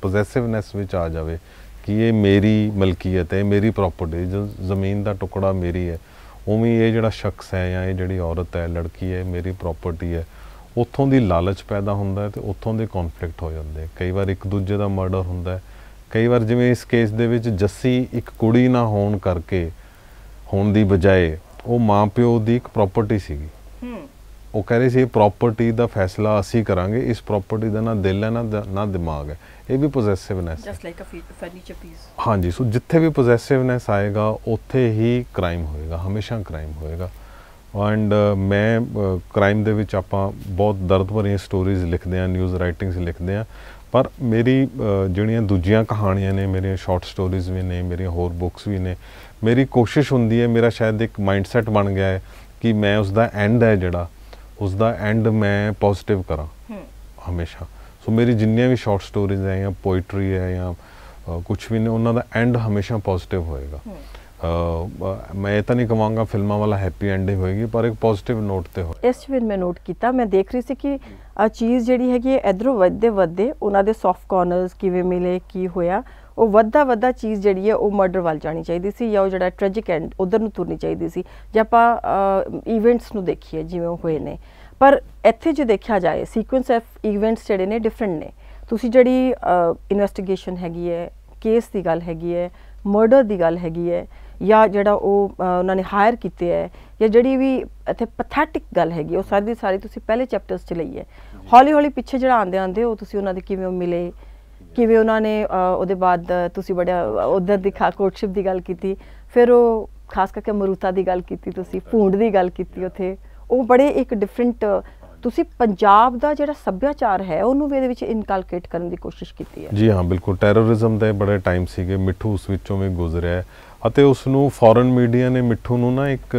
ਪੋਜੈਸਿਵਨੈਸ ਵਿੱਚ ਆ ਜਾਵੇ ਕਿ ਇਹ ਮੇਰੀ ਮਲਕੀਅਤ ਹੈ ਮੇਰੀ ਪ੍ਰਾਪਰਟੀ ਜ਼ਮੀਨ ਦਾ ਟੁਕੜਾ ਮੇਰੀ ਹੈ ਉਵੇਂ ਇਹ ਜਿਹੜਾ ਸ਼ਖਸ ਹੈ ਜਾਂ ਇਹ ਜਿਹੜੀ ਔਰਤ ਹੈ ਲੜਕੀ ਹੈ ਮੇਰੀ ਪ੍ਰਾਪਰਟੀ ਹੈ ਉੱਥੋਂ ਦੀ ਲਾਲਚ ਪੈਦਾ ਹੁੰਦਾ ਹੈ ਤੇ ਉੱਥੋਂ ਦੇ ਕਨਫਲਿਕਟ ਹੋ ਜਾਂਦੇ ਕਈ ਵਾਰ ਇੱਕ ਦੂਜੇ ਦਾ ਮਰਡਰ ਹੁੰਦਾ ਹੈ ਕਈ ਵਾਰ ਜਿਵੇਂ ਇਸ ਕੇਸ ਦੇ ਵਿੱਚ ਜੱਸੀ ਇੱਕ ਕੁੜੀ ਨਾ ਹੋਣ ਕਰਕੇ ਹੋਣ ਦੀ ਬਜਾਏ ਉਹ ਮਾਪਿਓ ਦੀ ਇੱਕ ਪ੍ਰਾਪਰਟੀ ਸੀਗੀ ਹੂੰ ਉਹ ਕਹਿੰਦੇ ਸੀ ਇਹ ਪ੍ਰਾਪਰਟੀ ਦਾ ਫੈਸਲਾ ਅਸੀਂ ਕਰਾਂਗੇ ਇਸ ਪ੍ਰਾਪਰਟੀ ਦਾ ਨਾ ਦਿਲ ਹੈ ਨਾ ਨਾ ਦਿਮਾਗ ਹੈ ਇਹ ਵੀ possessiveness just like a furniture piece ਹਾਂਜੀ ਸੋ ਜਿੱਥੇ ਵੀ ਪੋਜੈਸਿਵਨੈਸ ਆਏਗਾ ਉੱਥੇ ਹੀ ਕ੍ਰਾਈਮ ਹੋਏਗਾ ਹਮੇਸ਼ਾ ਕ੍ਰਾਈਮ ਹੋਏਗਾ ਐਂਡ uh, ਮੈਂ ਕ੍ਰਾਈਮ ਦੇ ਵਿੱਚ ਆਪਾਂ ਬਹੁਤ ਦਰਦ ਭਰੀਆਂ ਸਟੋਰੀਜ਼ ਲਿਖਦੇ ਆ ਨਿਊਜ਼ ਰਾਈਟਿੰਗਸ ਲਿਖਦੇ ਆ ਪਰ ਮੇਰੀ ਜਿਹੜੀਆਂ ਦੂਜੀਆਂ ਕਹਾਣੀਆਂ ਨੇ ਮੇਰੀਆਂ ਸ਼ਾਰਟ ਸਟੋਰੀਜ਼ ਵੀ ਨੇ ਮੇਰੀਆਂ ਹੋਰ ਬੁੱਕਸ ਵੀ ਨੇ ਮੇਰੀ ਕੋਸ਼ਿਸ਼ ਹੁੰਦੀ ਹੈ ਮੇਰਾ ਸ਼ਾਇਦ ਇੱਕ ਮਾਈਂਡਸੈਟ ਬਣ ਗਿਆ ਹੈ ਕਿ ਮੈਂ ਉਸ ਦਾ ਐਂਡ ਹੈ ਜਿਹੜਾ ਉਸ ਦਾ ਐਂਡ ਮੈਂ ਪੋਜ਼ਿਟਿਵ ਕਰਾਂ ਹਮੇਸ਼ਾ ਸੋ ਮੇਰੀ ਜਿੰਨੀਆਂ ਵੀ ਸ਼ਾਰਟ ਸਟੋਰੀਜ਼ ਆਈਆਂ ਪੋਇਟਰੀ ਹੈ ਜਾਂ ਕੁਝ ਵੀ ਨੇ ਉਹਨਾਂ ਦਾ ਐਂਡ ਹਮੇਸ਼ਾ ਪੋਜ਼ਿਟਿਵ ਹੋਏਗਾ ਮੈਂ ਤਾਂ ਨਹੀਂ ਕਹਾਂਗਾ ਫਿਲਮਾਂ ਵਾਲਾ ਹੈਪੀ ਐਂਡਿੰਗ ਹੋਏਗੀ ਪਰ ਇੱਕ ਪੋਜ਼ਿਟਿਵ ਨੋਟ ਤੇ ਹੋਏ ਇਸ ਵਿੱਚ ਮੈਂ ਨੋਟ ਕੀਤਾ ਮੈਂ ਦੇਖ ਰਹੀ ਸੀ ਕਿ ਆ ਚੀਜ਼ ਜਿਹੜੀ ਹੈਗੀ ਹੈ ਇਧਰੋਂ ਵੱਧਦੇ ਵੱਧਦੇ ਉਹਨਾਂ ਦੇ ਸੌਫਟ ਕਾਰਨਰਸ ਕਿਵੇਂ ਮਿਲੇ ਕੀ ਹੋਇਆ ਉਹ ਵੱਧਾ ਵੱਧਾ ਚੀਜ਼ ਜਿਹੜੀ ਹੈ ਉਹ ਮਰਡਰ ਵੱਲ ਜਾਣੀ ਚਾਹੀਦੀ ਸੀ ਜਾਂ ਉਹ ਜਿਹੜਾ ਟ੍ਰੈਜਿਕ ਐਂਡ ਉਧਰ ਨੂੰ ਤੁਰਨੀ ਚਾਹੀਦੀ ਸੀ ਜੇ ਆਪਾਂ ਇਵੈਂਟਸ ਨੂੰ ਦੇਖੀਏ ਜਿਵੇਂ ਹੋਏ ਨੇ ਪਰ ਇੱਥੇ ਜੇ ਦੇਖਿਆ ਜਾਏ ਸੀਕੁਐਂਸ ਆਫ ਇਵੈਂਟਸ ਜਿਹੜੇ ਨੇ ਡਿਫਰੈਂਟ ਨੇ ਤੁਸੀਂ ਜਿਹੜੀ ਇਨਵੈਸਟੀਗੇਸ਼ਨ ਹੈਗੀ ਹੈ ਕੇਸ ਦੀ ਗੱਲ ਹੈਗੀ ਹੈ ਮਰਡਰ ਦੀ ਗੱਲ ਹੈਗੀ ਹੈ ਜਾਂ ਜਿਹੜਾ ਉਹ ਉਹਨਾਂ ਨੇ ਹਾਇਰ ਕੀਤੇ ਹੈ ਜਾਂ ਜਿਹੜੀ ਵੀ ਇੱਥੇ ਪੈਥੈਟਿਕ ਗੱਲ ਹੈਗੀ ਉਹ ਸਾਰੀ ਦੀ ਸਾਰੀ ਤੁਸੀਂ ਪਹਿਲੇ ਚੈਪਟਰਸ 'ਚ ਲਈ ਹੈ ਹੌਲੀ ਹੌਲੀ ਪਿੱਛੇ ਜਿਹੜਾ ਆਂਦੇ ਆਂਦੇ ਉਹ ਤੁਸੀਂ ਉਹਨਾਂ ਦੇ ਕਿਵੇਂ ਮਿਲੇ ਕਿਵੇਂ ਉਹਨਾਂ ਨੇ ਉਹਦੇ ਬਾਅਦ ਤੁਸੀਂ ਬੜਾ ਉਧਰ ਦੀ ਕੋਰਟਸ਼ਿਪ ਦੀ ਗੱਲ ਕੀਤੀ ਫਿਰ ਉਹ ਖਾਸ ਕਰਕੇ ਮਰੂਤਾ ਦੀ ਗੱਲ ਕੀਤੀ ਤੁਸੀਂ ਭੂੰਡ ਦੀ ਗੱਲ ਕੀਤੀ ਉਥੇ ਉਹ ਬੜੇ ਇੱਕ ਡਿਫਰੈਂਟ ਤੁਸੀਂ ਪੰਜਾਬ ਦਾ ਜਿਹੜਾ ਸੱਭਿਆਚਾਰ ਹੈ ਉਹਨੂੰ ਵੀ ਇਹਦੇ ਵਿੱਚ ਇਨਕਲਕੇਟ ਕਰਨ ਦੀ ਕੋਸ਼ਿਸ਼ ਕੀਤੀ ਹੈ ਜੀ ਹਾਂ ਬਿਲਕੁਲ ਟੈਰਰਿਜ਼ਮ ਦਾ ਬੜਾ ਟਾਈਮ ਸੀਗੇ ਮਿੱਠੂ ਉਸ ਵਿੱਚੋਂ ਵੀ ਗੁਜ਼ਰਿਆ ਅਤੇ ਉਸ ਨੂੰ ਫੋਰਨ ਮੀਡੀਆ ਨੇ ਮਿੱਠੂ ਨੂੰ ਨਾ ਇੱਕ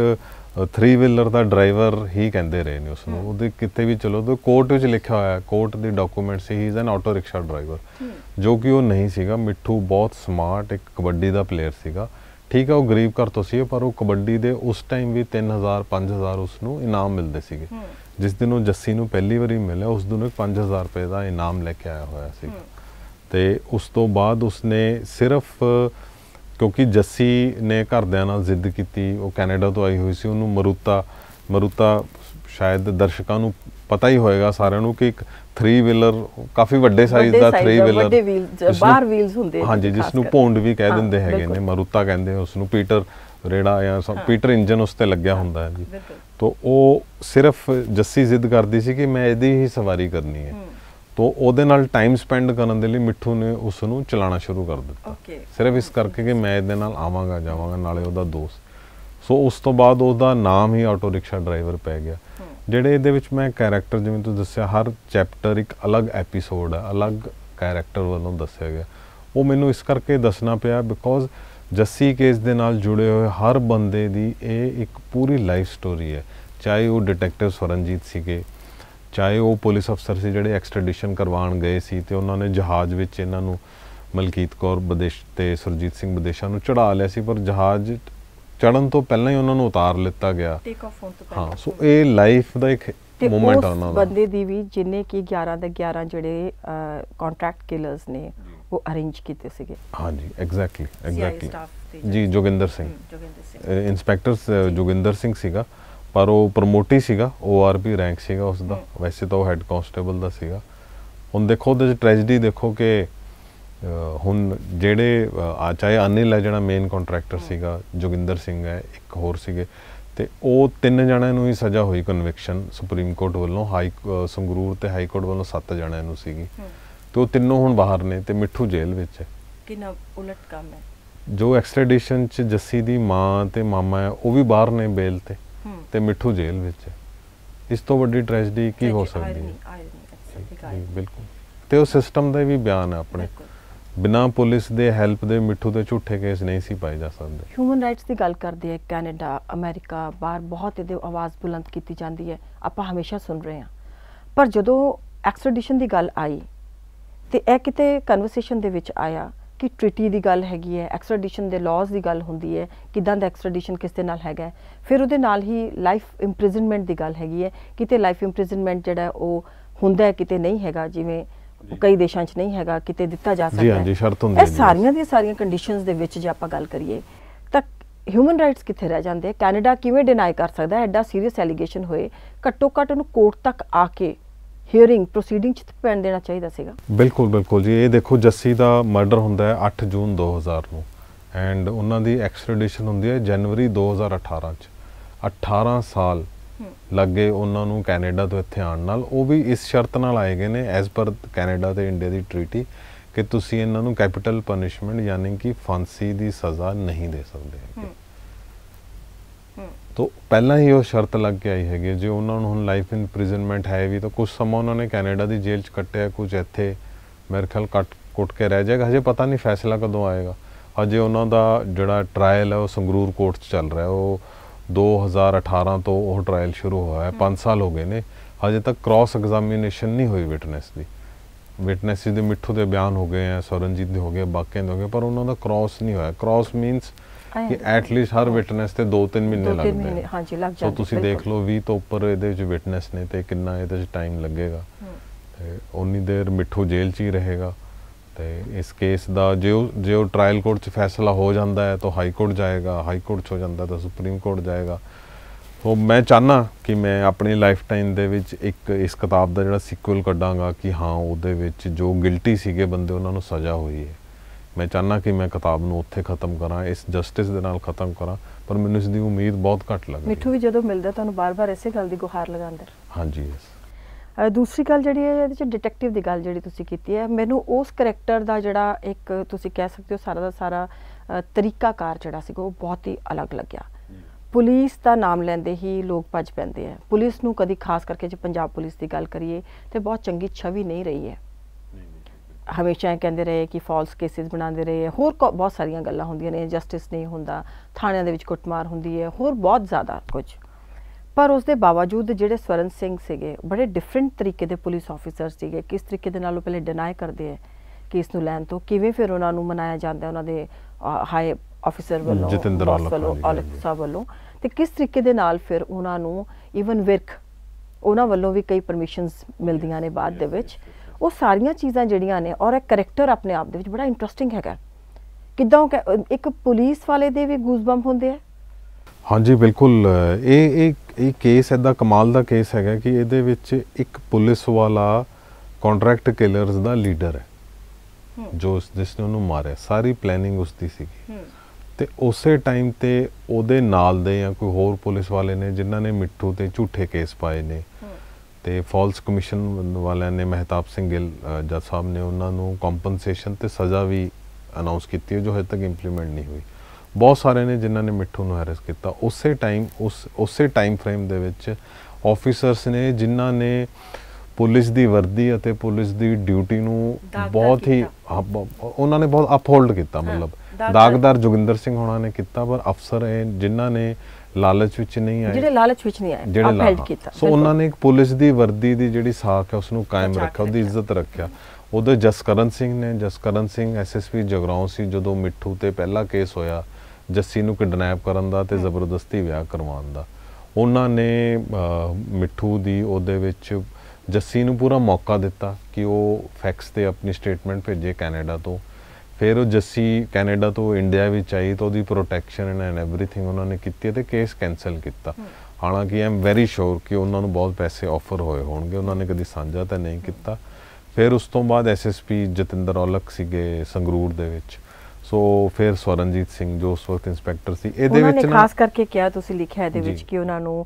3 ਵੀਲਰ ਦਾ ਡਰਾਈਵਰ ਹੀ ਕਹਿੰਦੇ ਰਹੇ ਨੇ ਉਸ ਨੂੰ ਉਹਦੇ ਕਿਤੇ ਵੀ ਚਲੋ ਤੇ ਕੋਰਟ ਵਿੱਚ ਲਿਖਿਆ ਹੋਇਆ ਹੈ ਕੋਰਟ ਦੇ documents he is an auto rickshaw driver ਜੋ ਕਿ ਉਹ ਨਹੀਂ ਸੀਗਾ ਮਿੱਠੂ ਬਹੁਤ ਸਮਾਰਟ ਇੱਕ ਕਬੱਡੀ ਦਾ ਪਲੇਅਰ ਸੀਗਾ ਠੀਕ ਹੈ ਉਹ ਗਰੀਬ ਘਰ ਤੋਂ ਸੀ ਪਰ ਉਹ ਕਬੱਡੀ ਦੇ ਉਸ ਟਾਈਮ ਵੀ 3000 5000 ਉਸ ਨੂੰ ਇਨਾਮ ਮਿਲਦੇ ਸੀਗੇ ਜਿਸ ਦਿਨ ਉਹ ਜੱਸੀ ਨੂੰ ਪਹਿਲੀ ਵਾਰੀ ਮਿਲਿਆ ਉਸ ਦਿਨ ਉਹ 5000 ਰੁਪਏ ਦਾ ਇਨਾਮ ਲੈ ਕੇ ਆਇਆ ਹੋਇਆ ਸੀ ਤੇ ਉਸ ਤੋਂ ਬਾਅਦ ਉਸਨੇ ਸਿਰਫ ਕਿਉਂਕਿ ਜੱਸੀ ਨੇ ਘਰਦਿਆਂ ਨਾਲ ਜ਼ਿੱਦ ਕੀਤੀ ਉਹ ਕੈਨੇਡਾ ਤੋਂ ਆਈ ਹੋਈ ਸੀ ਉਹਨੂੰ ਮਰੂਤਾ ਮਰੂਤਾ ਸ਼ਾਇਦ ਦਰਸ਼ਕਾਂ ਨੂੰ ਪਤਾ ਹੀ ਹੋਏਗਾ ਸਾਰਿਆਂ ਨੂੰ ਕਿ ਇੱਕ 3 ਵੀਲਰ ਕਾਫੀ ਵੱਡੇ ਸਾਈਜ਼ ਦਾ 3 ਵੀਲਰ ਬਾਹਰ ਵੀਲਸ ਹੁੰਦੇ ਹਾਂਜੀ ਜਿਸ ਨੂੰ ਪੌਂਡ ਵੀ ਕਹਿ ਦਿੰਦੇ ਹੈਗੇ ਨੇ ਮਰੂਤਾ ਕਹਿੰਦੇ ਉਸ ਨੂੰ ਪੀਟਰ ਰੇੜਾ ਜਾਂ ਪੀਟਰ ਇੰਜਨ ਉਸ ਤੇ ਲੱਗਿਆ ਹੁੰਦਾ ਹੈ ਜੀ ਤੋਂ ਉਹ ਸਿਰਫ ਜੱਸੀ ਜ਼ਿੱਦ ਕਰਦੀ ਸੀ ਕਿ ਮੈਂ ਇਹਦੀ ਹੀ ਸਵਾਰੀ ਕਰਨੀ ਹੈ ਤੋ ਉਹਦੇ ਨਾਲ ਟਾਈਮ ਸਪੈਂਡ ਕਰਨ ਦੇ ਲਈ ਮਿੱਠੂ ਨੇ ਉਸ ਨੂੰ ਚਲਾਣਾ ਸ਼ੁਰੂ ਕਰ ਦਿੱਤਾ ਸਿਰਫ ਇਸ ਕਰਕੇ ਕਿ ਮੈਂ ਇਹਦੇ ਨਾਲ ਆਵਾਂਗਾ ਜਾਵਾਂਗਾ ਨਾਲੇ ਉਹਦਾ ਦੋਸਤ ਸੋ ਉਸ ਤੋਂ ਬਾਅਦ ਉਹਦਾ ਨਾਮ ਹੀ ਆਟੋ ਰਿਕਸ਼ਾ ਡਰਾਈਵਰ ਪੈ ਗਿਆ ਜਿਹੜੇ ਇਹਦੇ ਵਿੱਚ ਮੈਂ ਕੈਰੈਕਟਰ ਜਿਵੇਂ ਤੁਸੀਂ ਦੱਸਿਆ ਹਰ ਚੈਪਟਰ ਇੱਕ ਅਲੱਗ ਐਪੀਸੋਡ ਹੈ ਅਲੱਗ ਕੈਰੈਕਟਰ ਵੱਲੋਂ ਦੱਸਿਆ ਗਿਆ ਉਹ ਮੈਨੂੰ ਇਸ ਕਰਕੇ ਦੱਸਣਾ ਪਿਆ ਬਿਕੋਜ਼ ਜੱਸੀ ਕੇਸ ਦੇ ਨਾਲ ਜੁੜੇ ਹੋਏ ਹਰ ਬੰਦੇ ਦੀ ਇਹ ਇੱਕ ਪੂਰੀ ਲਾਈਫ ਸਟੋਰੀ ਹੈ ਚਾਹੇ ਉਹ ਡਿਟੈਕਟਿਵ ਸਰਨਜੀਤ ਸੀਗੇ ਚਾਹੇ ਉਹ ਪੁਲਿਸ ਅਫਸਰ ਸੀ ਜਿਹੜੇ ਐਕਸਟ੍ਰੈਡੀਸ਼ਨ ਕਰਵਾਉਣ ਗਏ ਸੀ ਤੇ ਉਹਨਾਂ ਨੇ ਜਹਾਜ਼ ਵਿੱਚ ਇਹਨਾਂ ਨੂੰ ਮਲਕੀਤ ਕੌਰ ਬਦੇਸ਼ ਤੇ ਸਰਜੀਤ ਸਿੰਘ ਬਦੇਸ਼ਾ ਨੂੰ ਚੜਾ ਲਿਆ ਸੀ ਪਰ ਜਹਾਜ਼ ਚੜਨ ਤੋਂ ਪਹਿਲਾਂ ਹੀ ਉਹਨਾਂ ਨੂੰ ਉਤਾਰ ਲਿੱਤਾ ਗਿਆ ਟੇਕ ਆਫ ਹੋਣ ਤੋਂ ਪਹਿਲਾਂ ਹਾਂ ਸੋ ਇਹ ਲਾਈਫ ਦਾ ਇੱਕ ਮੂਮੈਂਟ ਆ ਉਹਨਾਂ ਦਾ ਬੰਦੇ ਦੀ ਵੀ ਜਿਨੇ ਕਿ 11 ਦੇ 11 ਜਿਹੜੇ ਕੰਟਰੈਕਟ ਕਿਲਰਸ ਨੇ ਉਹ ਅਰੇਂਜ ਕੀਤੇ ਸੀਗੇ ਹਾਂਜੀ ਐਗਜ਼ੈਕਟਲੀ ਐਗਜ਼ੈਕਟਲੀ ਜੀ ਜੋਗਿੰਦਰ ਸਿੰਘ ਜੋਗਿੰਦਰ ਸਿੰਘ ਇਨਸਪੈਕਟਰ ਜੋਗਿੰਦਰ ਸਿੰਘ ਸੀਗਾ ਪਰ ਉਹ ਪ੍ਰਮੋਟ ਹੀ ਸੀਗਾ ਓਆਰਪੀ ਰੈਂਕ ਸੀਗਾ ਉਸ ਦਾ ਵੈਸੇ ਤਾਂ ਉਹ ਹੈੱਡ ਕਨਸਟੇਬਲ ਦਾ ਸੀਗਾ ਹੁਣ ਦੇਖੋ ਉਹਦੇ ਚ ਟ੍ਰੈਜੇਡੀ ਦੇਖੋ ਕਿ ਹੁਣ ਜਿਹੜੇ ਆ ਚਾਹੇ ਅਨਿਲ ਲੈ ਜਿਹੜਾ ਮੇਨ ਕੰਟਰੈਕਟਰ ਸੀਗਾ ਜੋਗਿੰਦਰ ਸਿੰਘ ਹੈ ਇੱਕ ਹੋਰ ਸੀਗੇ ਤੇ ਉਹ ਤਿੰਨ ਜਣਿਆਂ ਨੂੰ ਹੀ ਸਜ਼ਾ ਹੋਈ ਕਨਵਿਕਸ਼ਨ ਸੁਪਰੀਮ ਕੋਰਟ ਵੱਲੋਂ ਹਾਈ ਸੰਗਰੂਰ ਤੇ ਹਾਈ ਕੋਰਟ ਵੱਲੋਂ ਸੱਤ ਜਣਿਆਂ ਨੂੰ ਸੀਗੀ ਤੇ ਉਹ ਤਿੰਨੋਂ ਹੁਣ ਬਾਹਰ ਨੇ ਤੇ ਮਿੱਠੂ ਜੇਲ੍ਹ ਵਿੱਚ ਹੈ ਕਿੰਨਾ ਉਲਟ ਕੰਮ ਹੈ ਜੋ ਐਕਸਟ੍ਰੈਡੀਸ਼ਨ ਚ ਜੱਸੀ ਦੀ ਮਾਂ ਤੇ ਮਾਮਾ ਹੈ ਉਹ ਵੀ ਬਾਹਰ ਨੇ ਬੇਲ ਤੇ ਤੇ ਮਿੱਠੂ ਜੇਲ੍ਹ ਵਿੱਚ ਹੈ ਇਸ ਤੋਂ ਵੱਡੀ ਟ੍ਰੈਜੇਡੀ ਕੀ ਹੋ ਸਕਦੀ ਹੈ ਬਿਲਕੁਲ ਤੇ ਉਹ ਸਿਸਟਮ ਦਾ ਵੀ ਬਿਆਨ ਹੈ ਆਪਣੇ ਬਿਨਾ ਪੁਲਿਸ ਦੇ ਹੈਲਪ ਦੇ ਮਿੱਠੂ ਤੇ ਝੂਠੇ ਕੇਸ ਨਹੀਂ ਸੀ ਪਾਏ ਜਾ ਸਕਦੇ ਹਿਊਮਨ ਰਾਈਟਸ ਦੀ ਗੱਲ ਕਰਦੇ ਆ ਕੈਨੇਡਾ ਅਮਰੀਕਾ ਬਾਹਰ ਬਹੁਤ ਇਹਦੇ ਆਵਾਜ਼ ਬੁਲੰਦ ਕੀਤੀ ਜਾਂਦੀ ਹੈ ਆਪਾਂ ਹਮੇਸ਼ਾ ਸੁਣ ਰਹੇ ਹਾਂ ਪਰ ਜਦੋਂ ਐਕਸਟ੍ਰੈਡੀਸ਼ਨ ਦੀ ਗੱਲ ਆਈ ਤੇ ਇਹ ਕਿਤੇ ਕਨਵਰਸੇਸ਼ਨ ਦੇ ਵਿੱਚ ਆਇਆ ਕਿ ਟ੍ਰਿਟੀ ਦੀ ਗੱਲ ਹੈਗੀ ਹੈ ਐਕਸਟ੍ਰੈਡੀਸ਼ਨ ਦੇ ਲਾਜ਼ ਦੀ ਗੱਲ ਹੁੰਦੀ ਹੈ ਕਿਦਾਂ ਦਾ ਐਕਸਟ੍ਰੈਡੀਸ਼ਨ ਕਿਸ ਦੇ ਨਾਲ ਹੈਗਾ ਫਿਰ ਉਹਦੇ ਨਾਲ ਹੀ ਲਾਈਫ ਇੰਪ੍ਰਿਜ਼ਨਮੈਂਟ ਦੀ ਗੱਲ ਹੈਗੀ ਹੈ ਕਿਤੇ ਲਾਈਫ ਇੰਪ੍ਰਿਜ਼ਨਮੈਂਟ ਜਿਹੜਾ ਉਹ ਹੁੰਦਾ ਹੈ ਕਿਤੇ ਨਹੀਂ ਹੈਗਾ ਜਿਵੇਂ ਕਈ ਦੇਸ਼ਾਂ 'ਚ ਨਹੀਂ ਹੈਗਾ ਕਿਤੇ ਦਿੱਤਾ ਜਾ ਸਕਦਾ ਹੈ ਜੀ ਹਾਂਜੀ ਸ਼ਰਤ ਹੁੰਦੀ ਹੈ ਇਹ ਸਾਰੀਆਂ ਦੀਆਂ ਸਾਰੀਆਂ ਕੰਡੀਸ਼ਨਸ ਦੇ ਵਿੱਚ ਜੇ ਆਪਾਂ ਗੱਲ ਕਰੀਏ ਤਾਂ ਹਿਊਮਨ ਰਾਈਟਸ ਕਿੱਥੇ ਰਹਿ ਜਾਂਦੇ ਕੈਨੇਡਾ ਕਿਵੇਂ ਡਿਨਾਈ ਕਰ ਸਕਦਾ ਐਡਾ ਸੀਰੀਅਸ ਐਲੀਗੇਸ਼ਨ ਹੋਏ ਘੱਟੋ ਘੱਟ ਉਹਨੂੰ ਕੋਰਟ ਤੱਕ ਆ ਕੇ ਹੀਅਰਿੰਗ ਪ੍ਰੋਸੀਡਿੰਗ ਚ ਪੈਣ ਦੇਣਾ ਚਾਹੀਦਾ ਸੀਗਾ ਬਿਲਕੁਲ ਬਿਲਕੁਲ ਜੀ ਇਹ ਦੇਖੋ ਜੱਸੀ ਦਾ ਮਰਡਰ ਹੁੰਦਾ ਹੈ 8 ਜੂਨ 2000 ਨੂੰ ਐਂਡ ਉਹਨਾਂ ਦੀ ਐਕਸਟ੍ਰੈਡੀਸ਼ਨ ਹੁੰਦੀ ਹੈ ਜਨਵਰੀ 2018 ਚ 18 ਸਾਲ ਲੱਗੇ ਉਹਨਾਂ ਨੂੰ ਕੈਨੇਡਾ ਤੋਂ ਇੱਥੇ ਆਉਣ ਨਾਲ ਉਹ ਵੀ ਇਸ ਸ਼ਰਤ ਨਾਲ ਆਏ ਗਏ ਨੇ ਐਸ ਪਰ ਕੈਨੇਡਾ ਤੇ ਇੰਡੀਆ ਦੀ ਟ੍ਰੀਟੀ ਕਿ ਤੁਸੀਂ ਇਹਨਾਂ ਨੂੰ ਕੈਪੀਟਲ ਪਨਿਸ਼ਮੈਂਟ ਯਾਨੀ ਕਿ ਫਾਂਸੀ ਦੀ ਸਜ਼ਾ ਨਹੀਂ ਦੇ ਸਕਦੇ ਤੋ ਪਹਿਲਾਂ ਹੀ ਉਹ ਸ਼ਰਤ ਲੱਗ ਕੇ ਆਈ ਹੈਗੀ ਜੇ ਉਹਨਾਂ ਨੂੰ ਹੁਣ ਲਾਈਫ ਪ੍ਰिजनਮੈਂਟ ਹੈ ਵੀ ਤਾਂ ਕੁਝ ਸਮਾਂ ਉਹਨਾਂ ਨੇ ਕੈਨੇਡਾ ਦੀ ਜੇਲ੍ਹ 'ਚ ਕੱਟਿਆ ਕੁਝ ਇੱਥੇ ਮੇਰੇ ਖਿਆਲ ਕੱਟ ਕੁੱਟ ਕੇ ਰਹਿ ਜਾਏਗਾ ਹਜੇ ਪਤਾ ਨਹੀਂ ਫੈਸਲਾ ਕਦੋਂ ਆਏਗਾ ਹਜੇ ਉਹਨਾਂ ਦਾ ਜਿਹੜਾ ਟ੍ਰਾਇਲ ਹੈ ਉਹ ਸੰਗਰੂਰ ਕੋਰਟ 'ਚ ਚੱਲ ਰਿਹਾ ਉਹ 2018 ਤੋਂ ਉਹ ਟ੍ਰਾਇਲ ਸ਼ੁਰੂ ਹੋਇਆ ਹੈ 5 ਸਾਲ ਹੋ ਗਏ ਨੇ ਹਜੇ ਤੱਕ ਕ੍ਰਾਸ ਐਗਜ਼ਾਮੀਨੇਸ਼ਨ ਨਹੀਂ ਹੋਈ ਵਿਟਨੈਸ ਦੀ ਵਿਟਨੈਸ ਦੇ ਮਿੱਠੂ ਦੇ ਬਿਆਨ ਹੋ ਗਏ ਆ ਸੌਰਨਜੀਤ ਦੇ ਹੋ ਗਏ ਬਾਕੀਆਂ ਦੇ ਹੋ ਗਏ ਪਰ ਉਹਨਾਂ ਦਾ ਕ੍ਰਾਸ ਨਹੀਂ ਹੋਇਆ ਕ੍ਰਾਸ ਮੀਨਸ ਕਿ ਐਟ ਲੀਸਟ ਹਰ ਵਿਟਨੈਸ ਤੇ 2-3 ਮਹੀਨੇ ਲੱਗਦੇ ਨੇ ਹਾਂਜੀ ਲੱਗ ਜਾਂਦੇ ਸੋ ਤੁਸੀਂ ਦੇਖ ਲਓ 20 ਤੋਂ ਉੱਪਰ ਇਹਦੇ ਵਿੱਚ ਵਿਟਨੈਸ ਨੇ ਤੇ ਕਿੰਨਾ ਇਹਦੇ ਵਿੱਚ ਟਾਈਮ ਲੱਗੇਗਾ ਤੇ ਉਨੀ ਦੇਰ ਮਿੱਠੂ ਜੇਲ੍ਹ 'ਚ ਹੀ ਰਹੇਗਾ ਤੇ ਇਸ ਕੇਸ ਦਾ ਜੇ ਉਹ ਜੇ ਉਹ ਟ੍ਰਾਇਲ ਕੋਰਟ 'ਚ ਫੈਸਲਾ ਹੋ ਜਾਂਦਾ ਹੈ ਤਾਂ ਹਾਈ ਕੋਰਟ ਜਾਏਗਾ ਹਾਈ ਕੋਰਟ 'ਚ ਹੋ ਜਾਂਦਾ ਤਾਂ ਸੁਪਰੀਮ ਕੋਰਟ ਜਾਏਗਾ ਸੋ ਮੈਂ ਚਾਹਨਾ ਕਿ ਮੈਂ ਆਪਣੀ ਲਾਈਫ ਟਾਈਮ ਦੇ ਵਿੱਚ ਇੱਕ ਇਸ ਕਿਤਾਬ ਦਾ ਜਿਹੜਾ ਸੀਕੁਅਲ ਕੱਢਾਂਗਾ ਕਿ ਹਾਂ ਉਹਦੇ ਵਿੱਚ ਜੋ ਗਿਲਟੀ ਸੀਗੇ ਬੰਦੇ ਉਹਨਾਂ ਨੂੰ ਸਜ਼ਾ ਹੋਈ ਹੈ ਮੈਂ ਚਾਹਨਾ ਕਿ ਮੈਂ ਕਿਤਾਬ ਨੂੰ ਉੱਥੇ ਖਤਮ ਕਰਾਂ ਇਸ ਜਸਟਿਸ ਦੇ ਨਾਲ ਖਤਮ ਕਰਾਂ ਪਰ ਮੈਨੂੰ ਇਸ ਦੀ ਉਮੀਦ ਬਹੁਤ ਘੱਟ ਲੱਗਦੀ ਮਿੱਠੂ ਵੀ ਜਦੋਂ ਮਿਲਦਾ ਤੁਹਾਨੂੰ ਬਾਰ-ਬਾਰ ਇਸੇ ਗੱਲ ਦੀ ਗੁਹਾਰ ਲਗਾਉਂਦਾ ਹਾਂਜੀ ਇਸ ਦੂਸਰੀ ਗੱਲ ਜਿਹੜੀ ਹੈ ਇਹਦੇ ਵਿੱਚ ਡਿਟੈਕਟਿਵ ਦੀ ਗੱਲ ਜਿਹੜੀ ਤੁਸੀਂ ਕੀਤੀ ਹੈ ਮੈਨੂੰ ਉਸ ਕੈਰੈਕਟਰ ਦਾ ਜਿਹੜਾ ਇੱਕ ਤੁਸੀਂ ਕਹਿ ਸਕਦੇ ਹੋ ਸਾਰਾ ਦਾ ਸਾਰਾ ਤਰੀਕਾਕਾਰ ਜਿਹੜਾ ਸੀਗਾ ਉਹ ਬਹੁਤ ਹੀ ਅਲੱਗ ਲੱਗਿਆ ਪੁਲਿਸ ਦਾ ਨਾਮ ਲੈਂਦੇ ਹੀ ਲੋਕ ਭੱਜ ਪੈਂਦੇ ਆ ਪੁਲਿਸ ਨੂੰ ਕਦੀ ਖਾਸ ਕਰਕੇ ਜੇ ਪੰਜਾਬ ਪੁਲਿਸ ਦੀ ਗੱਲ ਕਰੀਏ ਤੇ ਬਹੁਤ ਚੰਗੀ ਛਵੀ ਨਹੀਂ ਰਹੀ ਹੈ ਹਮੇਸ਼ਾ ਕਹਿੰਦੇ ਰਹੇ ਕਿ ਫਾਲਸ ਕੇਸਿਸ ਬਣਾਉਂਦੇ ਰਹੇ ਹੋਰ ਬਹੁਤ ਸਾਰੀਆਂ ਗੱਲਾਂ ਹੁੰਦੀਆਂ ਨੇ ਜਸਟਿਸ ਨਹੀਂ ਹੁੰਦਾ ਥਾਣਿਆਂ ਦੇ ਵਿੱਚ ਕੁੱਟਮਾਰ ਹੁੰਦੀ ਹੈ ਹੋਰ ਬਹੁਤ ਜ਼ਿਆਦਾ ਕੁਝ ਪਰ ਉਸ ਦੇ ਬਾਵਜੂਦ ਜਿਹੜੇ ਸਵਰਨ ਸਿੰਘ ਸੀਗੇ ਬੜੇ ਡਿਫਰੈਂਟ ਤਰੀਕੇ ਦੇ ਪੁਲਿਸ ਆਫੀਸਰ ਸੀਗੇ ਕਿਸ ਤਰੀਕੇ ਦੇ ਨਾਲ ਉਹ ਪਹਿਲੇ ਡਿਨਾਈ ਕਰਦੇ ਹੈ ਕੇਸ ਨੂੰ ਲੈਣ ਤੋਂ ਕਿਵੇਂ ਫਿਰ ਉਹਨਾਂ ਨੂੰ ਮਨਾਇਆ ਜਾਂਦਾ ਉਹਨਾਂ ਦੇ ਹਾਈ ਆਫੀਸਰ ਵੱਲੋਂ ਜਤਿੰਦਰ ਅਲਖ ਸਾਹਿਬ ਵੱਲੋਂ ਤੇ ਕਿਸ ਤਰੀਕੇ ਦੇ ਨਾਲ ਫਿਰ ਉਹਨਾਂ ਨੂੰ ਇਵਨ ਵਿਰਕ ਉਹਨਾਂ ਵੱਲੋਂ ਵੀ ਕਈ ਪਰਮਿਸ਼ਨਸ ਮਿਲਦੀਆਂ ਨੇ ਬਾਅਦ ਦੇ ਵਿੱਚ ਉਹ ਸਾਰੀਆਂ ਚੀਜ਼ਾਂ ਜਿਹੜੀਆਂ ਨੇ ਔਰ ਇੱਕ ਕੈਰੈਕਟਰ ਆਪਣੇ ਆਪ ਦੇ ਵਿੱਚ ਬੜਾ ਇੰਟਰਸਟਿੰਗ ਹੈਗਾ ਕਿਦਾਂ ਇੱਕ ਪੁਲਿਸ ਵਾਲੇ ਦੇ ਵੀ ਗੂਜ਼ਬੰਪ ਹੁੰਦੇ ਆ ਹਾਂਜੀ ਬਿਲਕੁਲ ਇਹ ਇਹ ਇਹ ਕੇਸ ਐਦਾ ਕਮਾਲ ਦਾ ਕੇਸ ਹੈਗਾ ਕਿ ਇਹਦੇ ਵਿੱਚ ਇੱਕ ਪੁਲਿਸ ਵਾਲਾ ਕੰਟਰੈਕਟ ਕਿਲਰਸ ਦਾ ਲੀਡਰ ਹੈ ਜੋ ਜਿਸ ਨੇ ਉਹਨੂੰ ਮਾਰਿਆ ਸਾਰੀ ਪਲੈਨਿੰਗ ਉਸ ਦੀ ਸੀਗੀ ਤੇ ਉਸੇ ਟਾਈਮ ਤੇ ਉਹਦੇ ਨਾਲ ਦੇ ਜਾਂ ਕੋਈ ਹੋਰ ਪੁਲਿਸ ਵਾਲੇ ਨੇ ਜਿਨ੍ਹਾਂ ਨੇ ਮਿੱਠੂ ਤੇ ਝੂਠੇ ਕੇਸ ਪਾਏ ਨੇ ਤੇ ਫਾਲਸ ਕਮਿਸ਼ਨ ਵਾਲਿਆਂ ਨੇ ਮਹਿਤਾਬ ਸਿੰਘ ਗਿੱਲ ਜੱਜ ਸਾਹਿਬ ਨੇ ਉਹਨਾਂ ਨੂੰ ਕੰਪਨਸੇਸ਼ਨ ਤੇ ਸਜ਼ਾ ਵੀ ਅਨਾਉਂਸ ਕੀਤੀ ਹੈ ਜੋ ਹਜੇ ਤੱਕ ਇੰਪਲੀਮੈਂਟ ਨਹੀਂ ਹੋਈ ਬਹੁਤ ਸਾਰੇ ਨੇ ਜਿਨ੍ਹਾਂ ਨੇ ਮਿੱਠੂ ਨੂੰ ਹੈਰਸ ਕੀਤਾ ਉਸੇ ਟਾਈਮ ਉਸ ਉਸੇ ਟਾਈਮ ਫਰੇਮ ਦੇ ਵਿੱਚ ਆਫੀਸਰਸ ਨੇ ਜਿਨ੍ਹਾਂ ਨੇ ਪੁਲਿਸ ਦੀ ਵਰਦੀ ਅਤੇ ਪੁਲਿਸ ਦੀ ਡਿਊਟੀ ਨੂੰ ਬਹੁਤ ਹੀ ਉਹਨਾਂ ਨੇ ਬਹੁਤ ਅਪਹੋਲਡ ਕੀਤਾ ਮਤਲਬ ਦਾਗਦਾਰ ਜੋਗਿੰਦਰ ਸਿੰਘ ਹੋਣਾ ਨੇ ਕੀਤਾ ਪਰ ਅਫਸਰ ਇਹ ਜਿਨ੍ਹਾਂ ਨੇ ਲਾਲਚ ਵਿੱਚ ਨਹੀਂ ਆਏ ਜਿਹੜੇ ਲਾਲਚ ਵਿੱਚ ਨਹੀਂ ਆਏ ਜਿਹੜੇ ਹੈਲਪ ਕੀਤਾ ਸੋ ਉਹਨਾਂ ਨੇ ਇੱਕ ਪੁਲਿਸ ਦੀ ਵਰਦੀ ਦੀ ਜਿਹੜੀ ਸਾਖ ਹੈ ਉਸ ਨੂੰ ਕਾਇਮ ਰੱਖਿਆ ਉਹਦੀ ਇੱਜ਼ਤ ਰੱਖਿਆ ਉਦੋਂ ਜਸਕਰਨ ਸਿੰਘ ਨੇ ਜਸਕਰਨ ਸਿੰਘ ਐਸਐਸਪੀ ਜਗਰਾਉਂ ਸੀ ਜਦੋਂ ਮਿੱਠੂ ਤੇ ਪਹਿਲਾ ਕੇਸ ਹੋਇਆ ਜੱਸੀ ਨੂੰ ਕਿਡਨੈਪ ਕਰਨ ਦਾ ਤੇ ਜ਼ਬਰਦਸਤੀ ਵਿਆਹ ਕਰਵਾਉਣ ਦਾ ਉਹਨਾਂ ਨੇ ਮਿੱਠੂ ਦੀ ਉਹਦੇ ਵਿੱਚ ਜੱਸੀ ਨੂੰ ਪੂਰਾ ਮੌਕਾ ਦਿੱਤਾ ਕਿ ਉਹ ਫੈਕਸ ਤੇ ਆਪਣੀ ਸਟੇਟਮੈਂਟ ਭੇਜੇ ਕੈਨੇਡਾ ਤੋਂ ਫਿਰ ਉਹ ਜੱਸੀ ਕੈਨੇਡਾ ਤੋਂ ਇੰਡੀਆ ਵਿੱਚ ਆਈ ਤਾਂ ਉਹਦੀ ਪ੍ਰੋਟੈਕਸ਼ਨ ਐਂਡ ਐਵਰੀਥਿੰਗ ਉਹਨਾਂ ਨੇ ਕੀਤੀ ਤੇ ਕੇਸ ਕੈਨਸਲ ਕੀਤਾ ਹਾਲਾਂਕਿ ਆਮ ਵੈਰੀ ਸ਼ੋਰ ਕਿ ਉਹਨਾਂ ਨੂੰ ਬਹੁਤ ਪੈਸੇ ਆਫਰ ਹੋਏ ਹੋਣਗੇ ਉਹਨਾਂ ਨੇ ਕਦੀ ਸਾਂਝਾ ਤਾਂ ਨਹੀਂ ਕੀਤਾ ਫਿਰ ਉਸ ਤੋਂ ਬਾਅਦ ਐਸਐਸਪੀ ਜਤਿੰਦਰ ਔਲਖ ਸੀਗੇ ਸੰਗਰੂਰ ਦੇ ਵਿੱਚ ਸੋ ਫਿਰ ਸਵਰਨਜੀਤ ਸਿੰਘ ਜੋ ਉਸ ਵਕਤ ਇੰਸਪੈਕਟਰ ਸੀ ਇਹਦੇ ਵਿੱਚ ਨਾ ਖਾਸ ਕਰਕੇ ਕਿਹਾ ਤੁਸੀਂ ਲਿਖਿਆ ਇਹਦੇ ਵਿੱਚ ਕਿ ਉਹਨਾਂ ਨੂੰ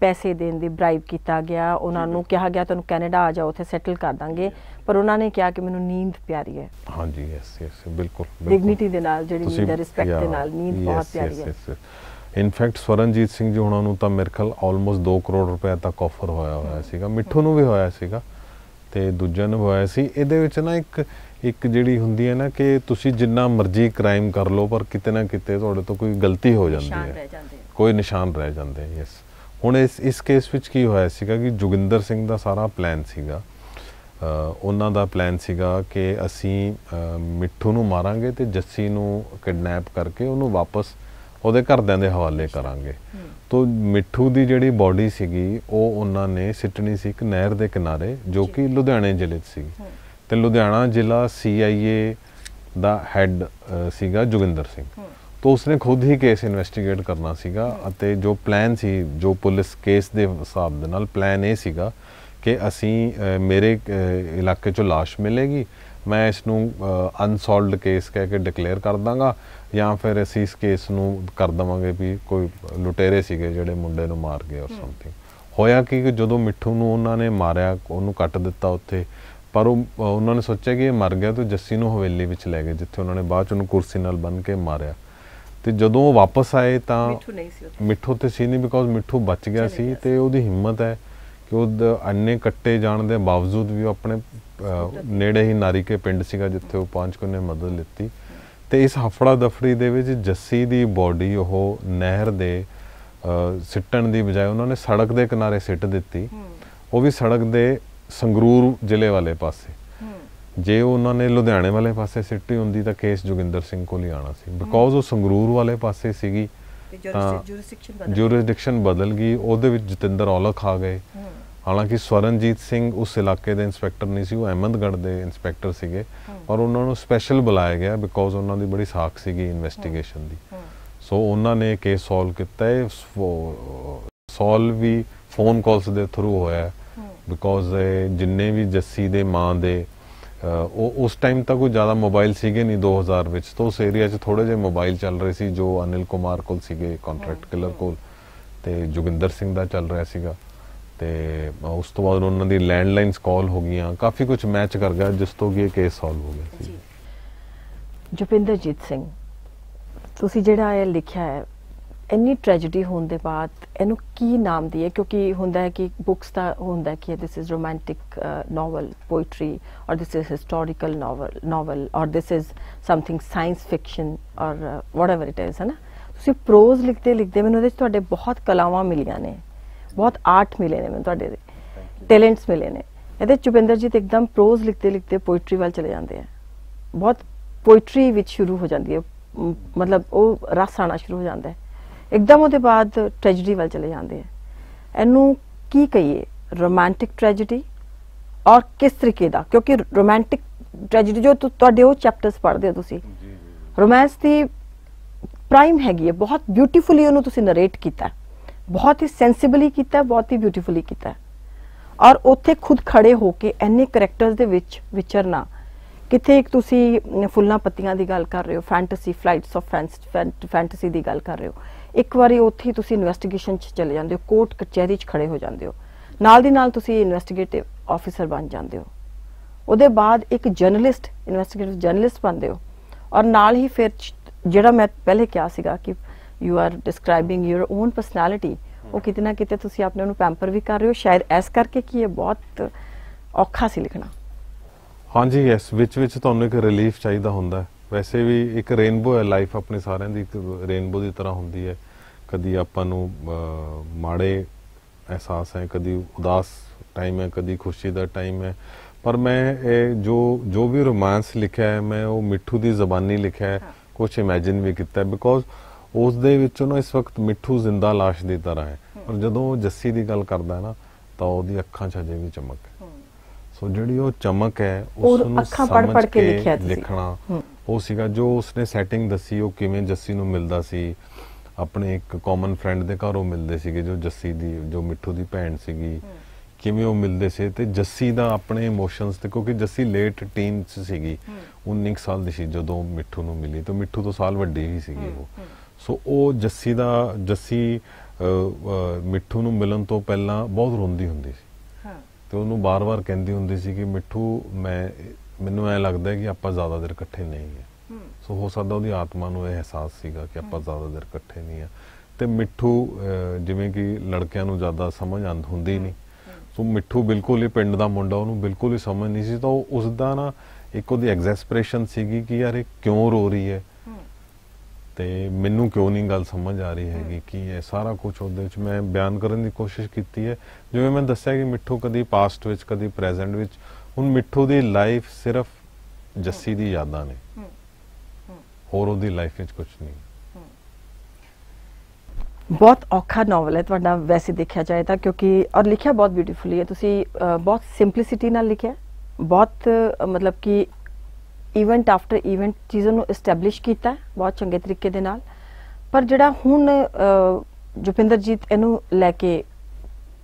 ਪੈਸੇ ਦੇਣ ਦੀ ਬ੍ਰਾਈਬ ਕੀਤਾ ਗਿਆ ਉਹਨਾਂ ਨੂੰ ਕਿਹਾ ਗਿਆ ਤੁਹਾਨੂੰ ਕੈਨੇਡਾ ਆ ਜਾਓ ਉੱਥੇ ਸੈਟਲ ਕਰ ਦਾਂਗੇ ਪਰ ਉਹਨਾਂ ਨੇ ਕਿਹਾ ਕਿ ਮੈਨੂੰ ਨੀਂਦ ਪਿਆਰੀ ਹੈ ਹਾਂਜੀ ਯੈਸ ਯੈਸ ਬਿਲਕੁਲ ਡਿਗਨਿਟੀ ਦੇ ਨਾਲ ਜਿਹੜੀ ਨੀਂਦ ਦਾ ਰਿਸਪੈਕਟ ਦੇ ਨਾਲ ਨੀਂਦ ਬਹੁਤ ਪਿਆਰੀ ਹੈ ਇਨਫੈਕਟ ਸਵਰਨਜੀਤ ਸਿੰਘ ਜੀ ਉਹਨਾਂ ਨੂੰ ਤਾਂ ਮੇਰੇ ਆਲਮੋਸਟ 2 ਕਰੋੜ ਰੁਪਏ ਤੱਕ ਆਫਰ ਹੋਇਆ ਹੋਇਆ ਸੀਗਾ ਮਿੱਠੂ ਨੂੰ ਵੀ ਹੋਇਆ ਸੀਗਾ ਤੇ ਦੂਜਿਆਂ ਨੂੰ ਹੋਇਆ ਸੀ ਇਹਦੇ ਵਿੱਚ ਨਾ ਇੱਕ ਇੱਕ ਜਿਹੜੀ ਹੁੰਦੀ ਹੈ ਨਾ ਕਿ ਤੁਸੀਂ ਜਿੰਨਾ ਮਰਜ਼ੀ ਕ੍ਰਾਈਮ ਕਰ ਲਓ ਪਰ ਕਿਤੇ ਨਾ ਕਿਤੇ ਤੁਹਾਡੇ ਤੋਂ ਕੋਈ ਗਲਤੀ ਹੋ ਜਾਂਦੀ ਹੈ ਕੋਈ ਨਿਸ਼ਾਨ ਰਹਿ ਜਾਂਦੇ ਯੈਸ ਹੁਣ ਇਸ ਇਸ ਕੇਸ ਵਿੱਚ ਕੀ ਹੋਇਆ ਸੀਗਾ ਕਿ ਜੁਗਿੰਦਰ ਸਿੰਘ ਦਾ ਸਾਰਾ ਪਲਾਨ ਸੀਗਾ ਉਹਨਾਂ ਦਾ ਪਲਾਨ ਸੀਗਾ ਕਿ ਅਸੀਂ ਮਿੱਠੂ ਨੂੰ ਮਾਰਾਂਗੇ ਤੇ ਜੱਸੀ ਨੂੰ ਕਿਡਨੈਪ ਕਰਕੇ ਉਹਨੂੰ ਵਾਪਸ ਉਹਦੇ ਘਰਦਿਆਂ ਦੇ ਹਵਾਲੇ ਕਰਾਂਗੇ ਤੋਂ ਮਿੱਠੂ ਦੀ ਜਿਹੜੀ ਬਾਡੀ ਸੀਗੀ ਉਹ ਉਹਨਾਂ ਨੇ ਸਿੱਟਣੀ ਸੀ ਇੱਕ ਨਹਿਰ ਦੇ ਕਿਨਾਰੇ ਜੋ ਕਿ ਲੁਧਿਆਣੇ ਜ਼ਿਲ੍ਹੇ 'ਚ ਸੀ ਤੇ ਲੁਧਿਆਣਾ ਜ਼ਿਲ੍ਹਾ ਸੀਆਈਏ ਦਾ ਹੈੱਡ ਸੀਗਾ ਜੁਗਿੰਦਰ ਸਿੰਘ ਤੋਂ ਉਸਨੇ ਖੁਦ ਹੀ ਕੇਸ ਇਨਵੈਸਟੀਗੇਟ ਕਰਨਾ ਸੀਗਾ ਅਤੇ ਜੋ ਪਲਾਨ ਸੀ ਜੋ ਪੁਲਿਸ ਕੇਸ ਦੇ ਹਿਸਾਬ ਦੇ ਨਾਲ ਪਲਾਨ ਇਹ ਸੀਗਾ ਕਿ ਅਸੀਂ ਮੇਰੇ ਇਲਾਕੇ ਚੋਂ লাশ ਮਿਲੇਗੀ ਮੈਂ ਇਸ ਨੂੰ ਅਨਸੋਲਵਡ ਕੇਸ ਕਹਿ ਕੇ ਡਿਕਲੇਅਰ ਕਰ ਦਾਂਗਾ ਜਾਂ ਫਿਰ ਅਸੀਂ ਇਸ ਕੇਸ ਨੂੰ ਕਰ ਦਵਾਂਗੇ ਵੀ ਕੋਈ ਲੁਟੇਰੇ ਸੀਗੇ ਜਿਹੜੇ ਮੁੰਡੇ ਨੂੰ ਮਾਰ ਗਏ ਔਰ ਸਮਥਿੰਗ ਹੋਇਆ ਕਿ ਜਦੋਂ ਮਿੱਠੂ ਨੂੰ ਉਹਨਾਂ ਨੇ ਮਾਰਿਆ ਉਹਨੂੰ ਕੱਟ ਦਿੱਤਾ ਉੱਥੇ ਪਰ ਉਹ ਉਹਨਾਂ ਨੇ ਸੋਚਿਆ ਕਿ ਇਹ ਮਰ ਗਿਆ ਤੇ ਜੱਸੀ ਨੂੰ ਹਵੇਲੀ ਵਿੱਚ ਲੈ ਗਏ ਜਿੱਥੇ ਉਹਨਾਂ ਨੇ ਬਾਅਦ ਚ ਉਹਨੂੰ ਕੁਰਸੀ ਨਾਲ ਬੰਨ ਕੇ ਮਾਰਿਆ ਤੇ ਜਦੋਂ ਉਹ ਵਾਪਸ ਆਏ ਤਾਂ ਮਿੱਠੂ ਨਹੀਂ ਸੀ ਮਿੱਠੂ ਤੇ ਸੀ ਨਹੀਂ ਬਿਕੋਜ਼ ਮਿੱਠੂ ਬਚ ਗਿਆ ਸੀ ਤੇ ਉਹਦੀ ਹਿੰਮਤ ਹੈ ਕਿ ਉਹ ਅੰਨੇ ਕੱਟੇ ਜਾਣ ਦੇ ਬਾਵਜੂਦ ਵੀ ਉਹ ਆਪਣੇ ਨੇੜੇ ਹੀ ਨਾਰੀਕੇ ਪਿੰਡ ਸੀਗਾ ਜਿੱਥੇ ਉਹ ਪਹੁੰਚ ਕੇ ਨੇ ਮਦਦ ਲਿੱਤੀ ਤੇ ਇਸ ਹਫੜਾ ਦਫੜੀ ਦੇ ਵਿੱਚ ਜੱਸੀ ਦੀ ਬਾਡੀ ਉਹ ਨਹਿਰ ਦੇ ਸਿੱਟਣ ਦੀ ਬਜਾਏ ਉਹਨਾਂ ਨੇ ਸੜਕ ਦੇ ਕਿਨਾਰੇ ਸਿੱਟ ਦਿੱਤੀ ਉਹ ਵੀ ਸੜਕ ਦੇ ਸੰਗਰੂਰ ਜ਼ਿਲ੍ਹੇ ਵਾਲੇ ਪਾਸੇ ਜੇ ਉਹਨਾਂ ਨੇ ਲੁਧਿਆਣੇ ਵਾਲੇ ਪਾਸੇ ਸਿੱਟੀ ਹੁੰਦੀ ਤਾਂ ਕੇਸ ਜੋਗਿੰਦਰ ਸਿੰਘ ਕੋਲ ਹੀ ਆਣਾ ਸੀ ਬਿਕੋਜ਼ ਉਹ ਸੰਗਰੂਰ ਵਾਲੇ ਪਾਸੇ ਸੀਗੀ ਜੂਰਿਸਡਿਕਸ਼ਨ ਬਦਲ ਗਈ ਉਹਦੇ ਵਿੱਚ ਜਤਿੰਦਰ ਔਲਖ ਆ ਗਏ ਹਾਲਾਂਕਿ ਸਵਰਨਜੀਤ ਸਿੰਘ ਉਸ ਇਲਾਕੇ ਦੇ ਇਨਸਪੈਕਟਰ ਨਹੀਂ ਸੀ ਉਹ ਅਹਿਮਦਗੜ੍ਹ ਦੇ ਇਨਸਪੈਕਟਰ ਸੀਗੇ ਔਰ ਉਹਨਾਂ ਨੂੰ ਸਪੈਸ਼ਲ ਬੁਲਾਇਆ ਗਿਆ ਬਿਕੋਜ਼ ਉਹਨਾਂ ਦੀ ਬੜੀ ਸਾਖ ਸੀਗੀ ਇਨਵੈਸਟੀਗੇਸ਼ਨ ਦੀ ਸੋ ਉਹਨਾਂ ਨੇ ਕੇਸ ਸੋਲਵ ਕੀਤਾ ਹੈ ਸੋਲਵ ਵੀ ਫੋਨ ਕਾਲਸ ਦੇ ਥਰੂ ਹੋਇਆ ਬਿਕੋਜ਼ ਜਿੰਨੇ ਵੀ ਜੱਸੀ ਦੇ ਮਾਂ ਦੇ ਉਹ ਉਸ ਟਾਈਮ ਤਾਂ ਕੋਈ ਜ਼ਿਆਦਾ ਮੋਬਾਈਲ ਸੀਗੇ ਨਹੀਂ 2000 ਵਿੱਚ ਤੋਂ ਉਸ ਏਰੀਆ 'ਚ ਥੋੜੇ ਜਿਹਾ ਮੋਬਾਈਲ ਚੱਲ ਰਹੇ ਸੀ ਜੋ ਅਨਿਲ ਕੁਮਾਰ ਕੋਲ ਸੀਗੇ ਕੰਟਰੈਕਟ ਕਿਲਰ ਕੋਲ ਤੇ ਜੋਗਿੰਦਰ ਸਿੰਘ ਦਾ ਚੱਲ ਰਿਹਾ ਸੀਗਾ ਤੇ ਉਸ ਤੋਂ ਬਾਅਦ ਉਹਨਾਂ ਦੀ ਲੈਂਡਲਾਈਨਸ ਕਾਲ ਹੋ ਗਈਆਂ ਕਾਫੀ ਕੁਝ ਮੈਚ ਕਰ ਗਿਆ ਜਿਸ ਤੋਂ ਕਿ ਇਹ ਕੇਸ ਸੋਲਵ ਹੋ ਗਿਆ ਸੀ ਜਪਿੰਦਰਜੀਤ ਸਿੰਘ ਤੁਸੀਂ ਜਿਹੜਾ ਇਹ ਲਿਖਿਆ ਹੈ ਇੰਨੀ ਟ੍ਰੈਜੇਡੀ ਹੋਣ ਦੇ ਬਾਅਦ ਇਹਨੂੰ ਕੀ ਨਾਮ ਦਈਏ ਕਿਉਂਕਿ ਹੁੰਦਾ ਹੈ ਕਿ ਬੁੱਕਸ ਦਾ ਹੁੰਦਾ ਹੈ ਕਿ this is romantic novel poetry or this is historical novel novel or this is something science fiction or whatever it is ਹਨਾ ਤੁਸੀਂ ਪ੍ਰੋਜ਼ ਲਿਖਦੇ ਲਿਖਦੇ ਮੈਨੂੰ ਉਹਦੇ ਵਿੱਚ ਤੁਹਾਡੇ ਬਹੁਤ ਕਲਾਵਾਂ ਮਿਲੀਆਂ ਨੇ ਬਹੁਤ ਆਰਟ ਮਿਲੇ ਨੇ ਮੈਨੂੰ ਤੁਹਾਡੇ ਦੇ ਟੈਲੈਂਟਸ ਮਿਲੇ ਨੇ ਇਹਦੇ ਚੁਪਿੰਦਰ ਜੀ ਤੇ ਇੱਕਦਮ ਪ੍ਰੋਜ਼ ਲਿਖਦੇ ਲਿਖਦੇ ਪੋਇਟਰੀ ਵੱਲ ਚਲੇ ਜਾਂਦੇ ਆ ਬਹੁਤ ਪੋਇਟਰੀ ਵਿੱਚ ਸ਼ੁਰੂ ਹੋ ਜਾਂਦੀ ਹੈ ਮਤਲਬ ਉਹ ਰਸ ਆਣਾ ਸ਼ੁਰੂ ਹੋ ਜਾਂਦਾ ਹੈ ਇੱਕਦਮ ਉਹਦੇ ਬਾਅਦ ਟ੍ਰੈਜੇਡੀ ਵੱਲ ਚਲੇ ਜਾਂਦੇ ਆ ਇਹਨੂੰ ਕੀ ਕਹੀਏ ਰੋਮਾਂਟਿਕ ਟ੍ਰੈਜੇਡੀ ਔਰ ਕਿਸ ਤਰੀਕੇ ਦਾ ਕਿਉਂਕਿ ਰੋਮਾਂਟਿਕ ਟ੍ਰੈਜੇਡੀ ਜੋ ਤੁਹਾਡੇ ਉਹ ਚੈਪਟਰਸ ਪੜ੍ਹਦੇ ਹੋ ਤੁਸੀਂ ਰੋਮਾਂਸ ਦੀ ਪ੍ਰਾਈਮ ਹੈਗੀ ਹੈ ਬਹੁਤ ਬਿਊਟੀਫੁਲੀ ਉਹਨੂੰ ਤੁਸੀਂ ਨਰੇਟ ਕੀਤਾ ਬਹੁਤ ਹੀ ਸੈਂਸਿਬਲੀ ਕੀਤਾ ਬਹੁਤ ਹੀ ਬਿਊਟੀਫੁਲੀ ਕੀਤਾ ਔਰ ਉੱਥੇ ਖੁਦ ਖੜੇ ਹੋ ਕੇ ਇੰਨੇ ਕੈਰੈਕਟਰਸ ਦੇ ਵਿੱਚ ਵਿਚਰਨਾ ਕਿਥੇ ਇੱਕ ਤੁਸੀਂ ਫੁੱਲਾਂ ਪੱਤੀਆਂ ਦੀ ਗੱਲ ਕਰ ਰਹੇ ਹੋ ਫੈਂਟਸੀ ਫਲਾਈਟਸ ਆਫ ਫੈਂਟਸੀ ਦੀ ਗੱਲ ਕਰ ਰਹੇ ਹੋ ਇੱਕ ਵਾਰੀ ਉੱਥੇ ਤੁਸੀਂ ਇਨਵੈਸਟੀਗੇਸ਼ਨ 'ਚ ਚਲੇ ਜਾਂਦੇ ਹੋ ਕੋਰਟ ਕਚਹਿਰੀ 'ਚ ਖੜੇ ਹੋ ਜਾਂਦੇ ਹੋ ਨਾਲ ਦੀ ਨਾਲ ਤੁਸੀਂ ਇਨਵੈਸਟੀਗੇਟਿਵ ਆਫੀਸਰ ਬਣ ਜਾਂਦੇ ਹੋ ਉਹਦੇ ਬਾਅਦ ਇੱਕ ਜਰਨਲਿਸਟ ਇਨਵੈਸਟੀਗੇਟਿਵ ਜਰਨਲਿਸਟ ਬਣਦੇ ਹੋ ਔਰ ਨਾਲ ਹੀ ਫਿਰ ਜਿਹੜਾ ਮੈਂ ਪਹਿਲੇ ਕਿਹਾ ਸੀਗਾ ਕਿ you are describing your own personality ਉਹ ਕਿਤਨਾ ਕਿਤੇ ਤੁਸੀਂ ਆਪਣੇ ਨੂੰ ਪੈਂਪਰ ਵੀ ਕਰ ਰਹੇ ਹੋ ਸ਼ਾਇਦ ਐਸ ਕਰਕੇ ਕਿ ਇਹ ਬਹੁਤ ਔਖਾ ਸੀ ਲਿਖਣਾ ਹਾਂਜੀ ਯੈਸ ਵਿੱਚ ਵਿੱਚ ਤੁਹਾਨੂੰ ਇੱਕ ਰਿਲੀਫ ਚਾਹੀਦਾ ਹੁੰਦਾ ਵੈਸੇ ਵੀ ਇੱਕ ਰੇਨਬੋ ਹੈ ਲਾਈਫ ਆਪਣੇ ਸਾਰਿਆਂ ਦੀ ਇੱਕ ਰੇਨਬੋ ਦੀ ਤਰ੍ਹਾਂ ਹੁੰਦੀ ਹੈ ਕਦੀ ਆਪਾਂ ਨੂੰ ਮਾੜੇ ਅਹਿਸਾਸ ਹੈ ਕਦੀ ਉਦਾਸ ਟਾਈਮ ਹੈ ਕਦੀ ਖੁਸ਼ੀ ਦਾ ਟਾਈਮ ਹੈ ਪਰ ਮੈਂ ਇਹ ਜੋ ਜੋ ਵੀ ਰੋਮਾਂਸ ਲਿਖਿਆ ਹੈ ਮੈਂ ਉਹ ਮਿੱਠੂ ਦੀ ਜ਼ਬਾਨੀ ਲਿਖਿਆ ਹੈ ਕੁਝ ਇਮੇਜਿਨ ਵੀ ਕੀਤਾ ਬਿਕੋਜ਼ ਉਸ ਦੇ ਵਿੱਚੋਂ ਨਾ ਇਸ ਵਕਤ ਮਿੱਠੂ ਜ਼ਿੰਦਾ লাশ ਦੀ ਤਰ੍ਹਾਂ ਹੈ ਪਰ ਜਦੋਂ ਉਹ ਜੱਸੀ ਦੀ ਗੱਲ ਕਰਦਾ ਹੈ ਨਾ ਤਾਂ ਉਹਦੀ ਅੱਖਾਂ 'ਚ ਅਜੇ ਵੀ ਚਮਕ ਹੈ ਸੋ ਜਿਹੜੀ ਉਹ ਚਮਕ ਹੈ ਉਸ ਨੂੰ ਸਮਝ ਕੇ ਲਿਖਣਾ ਉਹ ਸੀਗਾ ਜੋ ਉਸਨੇ ਸੈਟਿੰਗ ਦੱਸੀ ਉਹ ਕਿਵੇਂ ਜੱਸੀ ਨੂੰ ਮਿਲਦਾ ਸੀ ਆਪਣੇ ਇੱਕ ਕਾਮਨ ਫਰੈਂਡ ਦੇ ਘਰੋਂ ਮਿਲਦੇ ਸੀਗੇ ਜੋ ਜੱਸੀ ਦੀ ਜੋ ਮਿੱਠੂ ਦੀ ਭੈਣ ਸੀਗੀ ਕਿਵੇਂ ਉਹ ਮਿਲਦੇ ਸੀ ਤੇ ਜੱਸੀ ਦਾ ਆਪਣੇ ਇਮੋਸ਼ਨਸ ਤੇ ਕਿਉਂਕਿ ਜੱਸੀ ਲੇਟ ਟੀਨ ਚ ਸੀਗੀ 19 ਸਾਲ ਦੀ ਸੀ ਜਦੋਂ ਮਿੱਠੂ ਨੂੰ ਮਿਲੀ ਤੇ ਮਿੱਠੂ ਤੋਂ ਸਾਲ ਵੱਡੀ ਹੀ ਸੀਗੀ ਉਹ ਸੋ ਉਹ ਜੱਸੀ ਦਾ ਜੱਸੀ ਮਿੱਠੂ ਨੂੰ ਮਿਲਣ ਤੋਂ ਪਹਿਲਾਂ ਬਹੁਤ ਰੋਂਦੀ ਹੁੰਦੀ ਸੀ ਤੇ ਉਹਨੂੰ ਬਾਰ-ਬਾਰ ਕਹਿੰਦੀ ਹੁੰਦੀ ਸੀ ਕਿ ਮਿੱਠੂ ਮੈਂ ਮੈਨੂੰ ਐ ਲੱਗਦਾ ਕਿ ਆਪਾਂ ਜ਼ਿਆਦਾ ਦਿਨ ਇਕੱਠੇ ਨਹੀਂ ਹੈ ਸੋ ਹੋ ਸਕਦਾ ਉਹਦੀ ਆਤਮਾ ਨੂੰ ਇਹ ਅਹਿਸਾਸ ਸੀਗਾ ਕਿ ਆਪਾਂ ਜ਼ਿਆਦਾ ਦਿਨ ਇਕੱਠੇ ਨਹੀਂ ਆ ਤੇ ਮਿੱਠੂ ਜਿਵੇਂ ਕਿ ਲੜਕਿਆਂ ਨੂੰ ਜ਼ਿਆਦਾ ਸਮਝ ਆਂਦ ਹੁੰਦੀ ਨਹੀਂ ਸੋ ਮਿੱਠੂ ਬਿਲਕੁਲ ਹੀ ਪਿੰਡ ਦਾ ਮੁੰਡਾ ਉਹਨੂੰ ਬਿਲਕੁਲ ਹੀ ਸਮਝ ਨਹੀਂ ਸੀ ਤਾਂ ਉਸ ਦਾ ਨਾ ਇੱਕ ਉਹਦੀ ਐਗਜ਼ੈਸਪਰੇਸ਼ਨ ਸੀਗੀ ਕਿ ਯਾਰ ਇਹ ਕਿਉਂ ਰੋ ਰਹੀ ਹੈ ਤੇ ਮੈਨੂੰ ਕਿਉਂ ਨਹੀਂ ਗੱਲ ਸਮਝ ਆ ਰਹੀ ਹੈਗੀ ਕਿ ਇਹ ਸਾਰਾ ਕੁਝ ਉਹਦੇ ਵਿੱਚ ਮੈਂ ਬਿਆਨ ਕਰਨ ਦੀ ਕੋਸ਼ਿਸ਼ ਕੀਤੀ ਹੈ ਜਿਵੇਂ ਮੈਂ ਦੱਸਿਆ ਕਿ ਮਿੱਠੂ ਕਦੀ ਪਾਸਟ ਵਿੱਚ ਕਦੀ ਪ੍ਰੈਜ਼ੈਂਟ ਵਿੱਚ ਹੁਣ ਮਿੱਠੂ ਦੀ ਲਾਈਫ ਸਿਰਫ ਜੱਸੀ ਦੀ ਯਾਦਾਂ ਨੇ ਹੋਰ ਉਹਦੀ ਲਾਈਫ ਵਿੱਚ ਕੁਝ ਨਹੀਂ ਬਹੁਤ ਔਖਾ ਨੋਵਲ ਹੈ ਤੁਹਾਡਾ ਵੈਸੇ ਦੇਖਿਆ ਜਾਏ ਤਾਂ ਕਿਉਂਕਿ ਔਰ ਲਿਖਿਆ ਬਹੁਤ ਬਿਊਟੀਫੁਲੀ ਹੈ ਤੁਸੀਂ ਬਹੁਤ ਸਿੰਪਲਿਸਿਟੀ ਨਾਲ ਲਿਖਿਆ ਬਹੁਤ ਮਤਲਬ ਕਿ ਇਵੈਂਟ ਆਫਟਰ ਇਵੈਂਟ ਚੀਜ਼ਾਂ ਨੂੰ ਐਸਟੈਬਲਿਸ਼ ਕੀਤਾ ਬਹੁਤ ਚੰਗੇ ਤਰੀਕੇ ਦੇ ਨਾਲ ਪਰ ਜਿਹੜਾ ਹੁਣ ਜੁਪਿੰਦਰਜੀਤ ਇਹਨੂੰ ਲੈ ਕੇ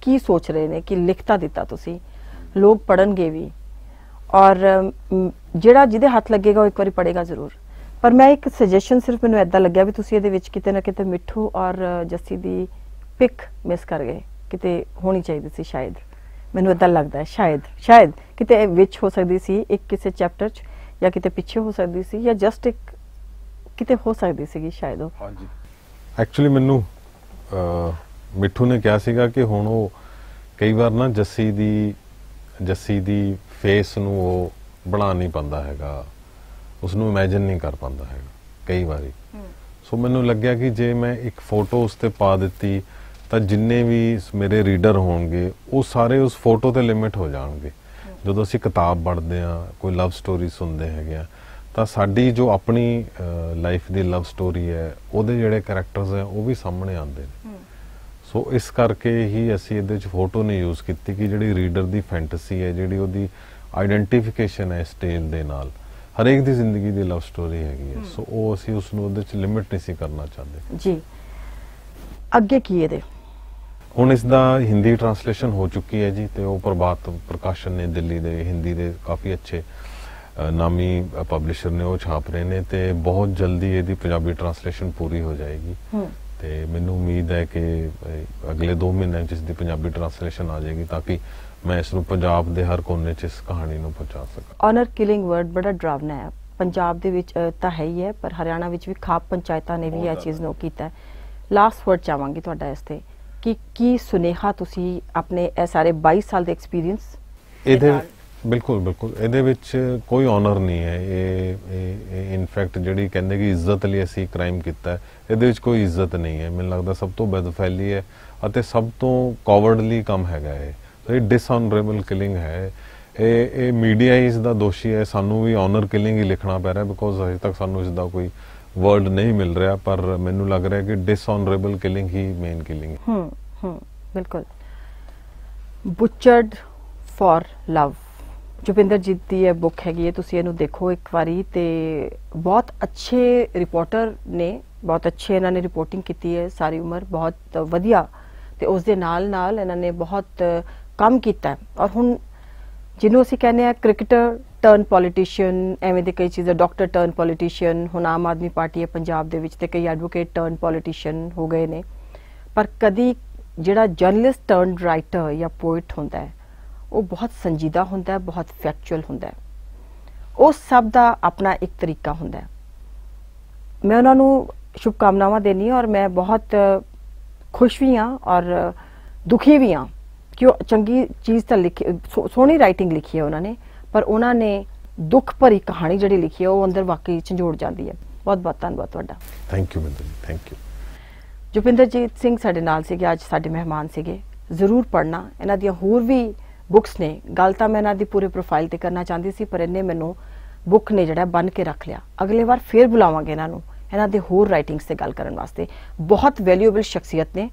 ਕੀ ਸੋਚ ਰਹੇ ਨੇ ਕਿ ਲਿਖਤਾ ਦਿੱਤਾ ਤੁਸੀਂ ਲੋਕ ਪੜਨਗੇ ਵੀ ਔਰ ਜਿਹੜਾ ਜਿਹਦੇ ਹੱਥ ਲੱਗੇਗਾ ਉਹ ਇੱਕ ਵਾਰੀ ਪੜੇਗਾ ਜ਼ਰੂਰ ਪਰ ਮੈਂ ਇੱਕ ਸੁਜੈਸ਼ਨ ਸਿਰਫ ਮੈਨੂੰ ਐਦਾਂ ਲੱਗਿਆ ਵੀ ਤੁਸੀਂ ਇਹਦੇ ਵਿੱਚ ਕਿਤੇ ਨਾ ਕਿਤੇ ਮਿੱਠੂ ਔਰ ਜੱਸੀ ਦੀ ਪਿਕ ਮਿਸ ਕਰ ਗਏ ਕਿਤੇ ਹੋਣੀ ਚਾਹੀਦੀ ਸੀ ਸ਼ਾਇਦ ਮੈਨੂੰ ਇਦਾਂ ਲੱਗਦਾ ਹੈ ਸ਼ਾਇਦ ਸ਼ਾਇਦ ਕਿਤੇ ਵਿੱਚ ਹੋ ਸਕਦੀ ਸੀ ਇੱਕ ਕਿਸੇ ਚੈਪਟਰ 'ਚ ਜਾਂ ਕਿਤੇ ਪਿੱਛੇ ਹੋ ਸਕਦੀ ਸੀ ਜਾਂ ਜਸਟ ਇੱਕ ਕਿਤੇ ਹੋ ਸਕਦੀ ਸੀਗੀ ਸ਼ਾਇਦ ਉਹ ਹਾਂਜੀ ਐਕਚੁਅਲੀ ਮੈਨੂੰ ਮਿੱਠੂ ਨੇ ਕਿਹਾ ਸੀਗਾ ਕਿ ਹੁਣ ਉਹ ਕਈ ਵਾਰ ਨਾ ਜੱਸੀ ਦੀ ਜੱਸੀ ਦੀ ਫੇਸ ਨੂੰ ਉਹ ਬਣਾ ਨਹੀਂ ਪੰਦਾ ਹੈਗਾ ਉਸ ਨੂੰ ਇਮੇਜਿਨ ਨਹੀਂ ਕਰ ਪੰਦਾ ਹੈਗਾ ਕਈ ਵਾਰੀ ਸੋ ਮੈਨੂੰ ਲੱਗਿਆ ਕਿ ਜੇ ਮੈਂ ਇੱਕ ਫੋਟੋ ਉਸ ਤੇ ਪਾ ਦਿੱਤੀ ਤਾਂ ਜਿੰਨੇ ਵੀ ਮੇਰੇ ਰੀਡਰ ਹੋਣਗੇ ਉਹ ਸਾਰੇ ਉਸ ਫੋਟੋ ਤੇ ਲਿਮਿਟ ਹੋ ਜਾਣਗੇ ਜਦੋਂ ਅਸੀਂ ਕਿਤਾਬ ਪੜ੍ਹਦੇ ਆ ਕੋਈ ਲਵ ਸਟੋਰੀ ਸੁਣਦੇ ਹੈਗੇ ਆ ਤਾਂ ਸਾਡੀ ਜੋ ਆਪਣੀ ਲਾਈਫ ਦੀ ਲਵ ਸਟੋਰੀ ਹੈ ਉਹਦੇ ਜਿਹੜੇ ਕੈਰੈਕਟਰਸ ਹੈ ਉਹ ਵੀ ਸਾਹਮਣੇ ਆਉਂਦੇ ਨੇ ਸੋ ਇਸ ਕਰਕੇ ਹੀ ਅਸੀਂ ਇਹਦੇ ਵਿੱਚ ਫੋਟੋ ਨਹੀਂ ਯੂਜ਼ ਕੀਤੀ ਕਿ ਜਿਹੜੀ ਰੀਡਰ ਦੀ ਫੈਂਟਸੀ ਹੈ ਜਿਹੜੀ ਉਹਦੀ ਆਈਡੈਂਟੀਫਿਕੇਸ਼ਨ ਹੈ ਸਟੇਜ ਦੇ ਨਾਲ ਹਰੇਕ ਦੀ ਜ਼ਿੰਦਗੀ ਦੀ ਲਵ ਸਟੋਰੀ ਹੈਗੀ ਹੈ ਸੋ ਉਹ ਅਸੀਂ ਉਸ ਨੂੰ ਉਹਦੇ ਵਿੱਚ ਲਿਮਿਟ ਨਹੀਂ ਸੀ ਕਰਨਾ ਚਾਹੁੰਦੇ ਜੀ ਅੱਗੇ ਕੀ ਇਹਦੇ ਹੁਣ ਇਸ ਦਾ ਹਿੰਦੀ ਟ੍ਰਾਂਸਲੇਸ਼ਨ ਹੋ ਚੁੱਕੀ ਹੈ ਜੀ ਤੇ ਉਹ ਪ੍ਰਭਾਤ ਪ੍ਰਕਾਸ਼ਨ ਨੇ ਦਿੱਲੀ ਦੇ ਹਿੰਦੀ ਦੇ ਕਾਫੀ ਅੱਛੇ ਨਾਮੀ ਪਬਲਿਸ਼ਰ ਨੇ ਉਹ ਛਾਪ ਰਹੇ ਨੇ ਤੇ ਬਹੁਤ ਜਲਦੀ ਇਹਦੀ ਪੰਜਾਬੀ ਟ੍ਰਾਂਸਲੇਸ਼ਨ ਪੂਰੀ ਹੋ ਜਾਏਗੀ ਤੇ ਮੈਨੂੰ ਉਮੀਦ ਹੈ ਕਿ ਅਗਲੇ 2 ਮਹੀਨਿਆਂ ਚ ਇਸ ਦੀ ਪੰਜਾਬੀ ਟ੍ਰਾਂਸਲੇਸ਼ਨ ਆ ਜਾਏਗੀ ਤਾਂ ਕਿ ਮੈਂ ਇਸ ਨੂੰ ਪੰਜਾਬ ਦੇ ਹਰ ਕੋਨੇ 'ਚ ਇਸ ਕਹਾਣੀ ਨੂੰ ਪਹੁੰਚਾ ਸਕਾਂ ਆਨਰ ਕਿਲਿੰਗ ਵਰਡ ਬੜਾ ਡਰਾਵਨਾ ਹੈ ਪੰਜਾਬ ਦੇ ਵਿੱਚ ਤਾਂ ਹੈ ਹੀ ਹੈ ਪਰ ਹਰਿਆਣਾ ਵਿੱਚ ਵੀ ਖਾਪ ਪੰਚਾਇਤਾਂ ਨੇ ਵੀ ਇਹ ਚੀਜ਼ ਨੂੰ ਕੀਤਾ ਲਾਸਟ ਵਰਡ ਚਾਹਾਂਗੀ ਤੁਹਾਡਾ ਇਸ ਤੇ ਕਿ ਕੀ ਸੁਨੇਹਾ ਤੁਸੀਂ ਆਪਣੇ ਇਹ ਸਾਰੇ 22 ਸਾਲ ਦੇ ਐਕਸਪੀਰੀਅੰਸ ਇਹਦੇ ਬਿਲਕੁਲ ਬਿਲਕੁਲ ਇਹਦੇ ਵਿੱਚ ਕੋਈ ਆਨਰ ਨਹੀਂ ਹੈ ਇਹ ਇਨਫੈਕਟ ਜਿਹੜੀ ਕਹਿੰਦੇ ਕਿ ਇੱਜ਼ਤ ਲਈ ਅਸੀਂ ਕ੍ਰਾਈਮ ਕੀਤਾ ਹੈ ਇਹਦੇ ਵਿੱਚ ਕੋਈ ਇੱਜ਼ਤ ਨਹੀਂ ਹੈ ਮੈਨੂੰ ਲੱਗਦਾ ਸਭ ਤੋਂ ਬਦਫੈਲੀ ਹੈ ਅਤੇ ਸਭ ਤੋਂ ਕਾਵਰਡਲੀ ਕੰਮ ਹੈਗਾ ਇਹ ਸੋ ਇਹ ਡਿਸਆਨਰੇਬਲ ਕਿਲਿੰਗ ਹੈ ਇਹ ਇਹ ਮੀਡੀਆ ਇਸ ਦਾ ਦੋਸ਼ੀ ਹੈ ਸਾਨੂੰ ਵੀ ਆਨਰ ਕਿਲਿੰਗ ਹੀ ਲਿਖਣਾ ਪੈ ਰਿਹਾ ਬਿਕੋਜ਼ ਅਜੇ ਤੱਕ ਸਾਨੂੰ ਇਸ ਦਾ ਕੋਈ ਵਰਡ ਨਹੀਂ ਮਿਲ ਰਿਹਾ ਪਰ ਮੈਨੂੰ ਲੱਗ ਰਿਹਾ ਕਿ ਡਿਸਆਨਰੇਬਲ ਕਿਲਿੰਗ ਹੀ ਮੇਨ ਕਿਲਿੰਗ ਹੈ ਹੂੰ ਹੂੰ ਬਿਲਕੁਲ ਬੁਚਰਡ ਫॉर ਲਵ ਜੁਪਿੰਦਰਜੀਤ ਦੀ ਇਹ ਬੁੱਕ ਹੈਗੀ ਹੈ ਤੁਸੀਂ ਇਹਨੂੰ ਦੇਖੋ ਇੱਕ ਵਾਰੀ ਤੇ ਬਹੁਤ ਅੱਛੇ ਰਿਪੋਰਟਰ ਨੇ ਬਹੁਤ ਅੱਛੇ ਇਹਨਾਂ ਨੇ ਰਿਪੋਰਟਿੰਗ ਕੀਤੀ ਹੈ ਸਾਰੀ ਉਮਰ ਬਹੁਤ ਵਧੀਆ ਤੇ ਉਸ ਦੇ ਨਾਲ ਨਾਲ ਇਹਨਾਂ ਨੇ ਬਹੁਤ ਕੰਮ ਕੀਤਾ ਔਰ ਹੁਣ ਜਿਹਨੂੰ ਅਸੀਂ ਕਹਿੰਦੇ ਆ ਕ੍ਰਿਕਟਰ ਟਰਨ ਪੋਲੀਟੀਸ਼ੀਅਨ ਐਵੇਂ ਦੇ ਕਈ ਚੀਜ਼ਾਂ ਡਾਕਟਰ ਟਰਨ ਪੋਲੀਟੀਸ਼ੀਅਨ ਹੁਣ ਆਮ ਆਦਮੀ ਪਾਰਟੀ ਹੈ ਪੰਜਾਬ ਦੇ ਵਿੱਚ ਤੇ ਕਈ ਐਡਵੋਕੇਟ ਟਰਨ ਪੋਲੀਟੀਸ਼ੀਅਨ ਹੋ ਗਏ ਨੇ ਪਰ ਕਦੀ ਜਿਹੜਾ ਜਰਨਲਿਸਟ ਟਰਨ ਰਾਈਟਰ ਜਾਂ ਪੋਇਟ ਹੁੰਦਾ ਹੈ ਉਹ ਬਹੁਤ ਸੰਜੀਦਾ ਹੁੰਦਾ ਹੈ ਬਹੁਤ ਫੈਕਚੁਅਲ ਹੁੰਦਾ ਹੈ ਉਸ ਸਭ ਦਾ ਆਪਣਾ ਇੱਕ ਤਰੀਕਾ ਹੁੰਦਾ ਹੈ ਮੈਂ ਉਹਨਾਂ ਨੂੰ ਸ਼ੁਭ ਕਾਮਨਾਵਾਂ ਦੇਣੀ ਔਰ ਮੈਂ ਬਹੁਤ ਖੁਸ਼ ਵੀ ਹਾਂ ਔਰ ਦੁਖੀ ਵੀ ਹਾਂ ਕਿ ਉਹ ਚੰਗੀ ਚੀਜ਼ ਤਾਂ ਲਿਖੀ ਸੋਹਣੀ ਰਾਈਟਿੰਗ ਲਿਖੀ ਹੈ ਉਹਨਾਂ ਨੇ ਪਰ ਉਹਨਾਂ ਨੇ ਦੁੱਖ ਭਰੀ ਕਹਾਣੀ ਜਿਹੜੀ ਲਿਖੀ ਹੈ ਉਹ ਅੰਦਰ ਵਾਕਈ ਝੰਜੋੜ ਜਾਂਦੀ ਹੈ ਬਹੁਤ ਬਹੁਤ ਧੰਨਵਾਦ ਤੁਹਾਡਾ ਥੈਂਕ ਯੂ ਮਿੰਦਰ ਜੀ ਥੈਂਕ ਯੂ ਜੁਪਿੰਦਰਜੀਤ ਸਿੰਘ ਸਾਡੇ ਨਾਲ ਸੀਗੇ ਅੱਜ ਸਾਡੇ ਮਹਿਮਾਨ ਸੀਗੇ ਜ਼ਰੂਰ ਪੜਨਾ ਇਹਨਾਂ ਦੀਆਂ ਹੋਰ ਵੀ ਬੁੱਕਸ ਨੇ ਗੱਲ ਤਾਂ ਮੈਂ ਇਹਨਾਂ ਦੀ ਪੂਰੇ ਪ੍ਰੋਫਾਈਲ ਤੇ ਕਰਨਾ ਚਾਹੁੰਦੀ ਸੀ ਪਰ ਇਹਨੇ ਮੈਨੂੰ ਬੁੱਕ ਨੇ ਜਿਹੜਾ ਬੰਨ ਕੇ ਰੱਖ ਲਿਆ ਅਗਲੇ ਵਾਰ ਫੇਰ ਬੁਲਾਵਾਂਗੇ ਇਹਨਾਂ ਨੂੰ ਇਹਨਾਂ ਦੇ ਹੋਰ ਰਾਈਟਿੰਗਸ ਤੇ ਗੱਲ ਕਰਨ ਵਾਸਤੇ ਬਹੁਤ ਵੈਲਿਊਏਬਲ ਸ਼ਖਸੀਅਤ ਨੇ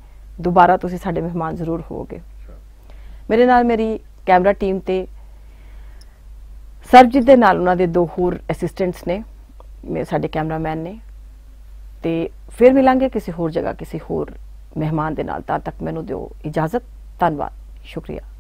ਦੁਬਾਰਾ ਤੁਸੀਂ ਸਾਡੇ ਮਹਿਮਾਨ ਜ਼ਰੂਰ ਹੋਵੋਗੇ ਮੇਰੇ ਨਾਲ ਮੇਰੀ ਕੈਮਰਾ ਟੀਮ ਤੇ ਸਰਜੀਤ ਦੇ ਨਾਲ ਉਹਨਾਂ ਦੇ ਦੋ ਹੋਰ ਅਸਿਸਟੈਂਟਸ ਨੇ ਮੇਰੇ ਸਾਡੇ ਕੈਮਰਾਮੈਨ ਨੇ ਤੇ ਫੇਰ ਮਿਲਾਂਗੇ ਕਿਸੇ ਹੋਰ ਜਗ੍ਹਾ ਕਿਸੇ ਹੋਰ ਮਹਿਮਾਨ ਦੇ ਨਾਲ ਤਦ ਤੱਕ ਮੈਨੂੰ ਦਿਓ ਇਜਾਜ਼ਤ ਧੰਨਵਾਦ ਸ਼ੁਕਰੀਆ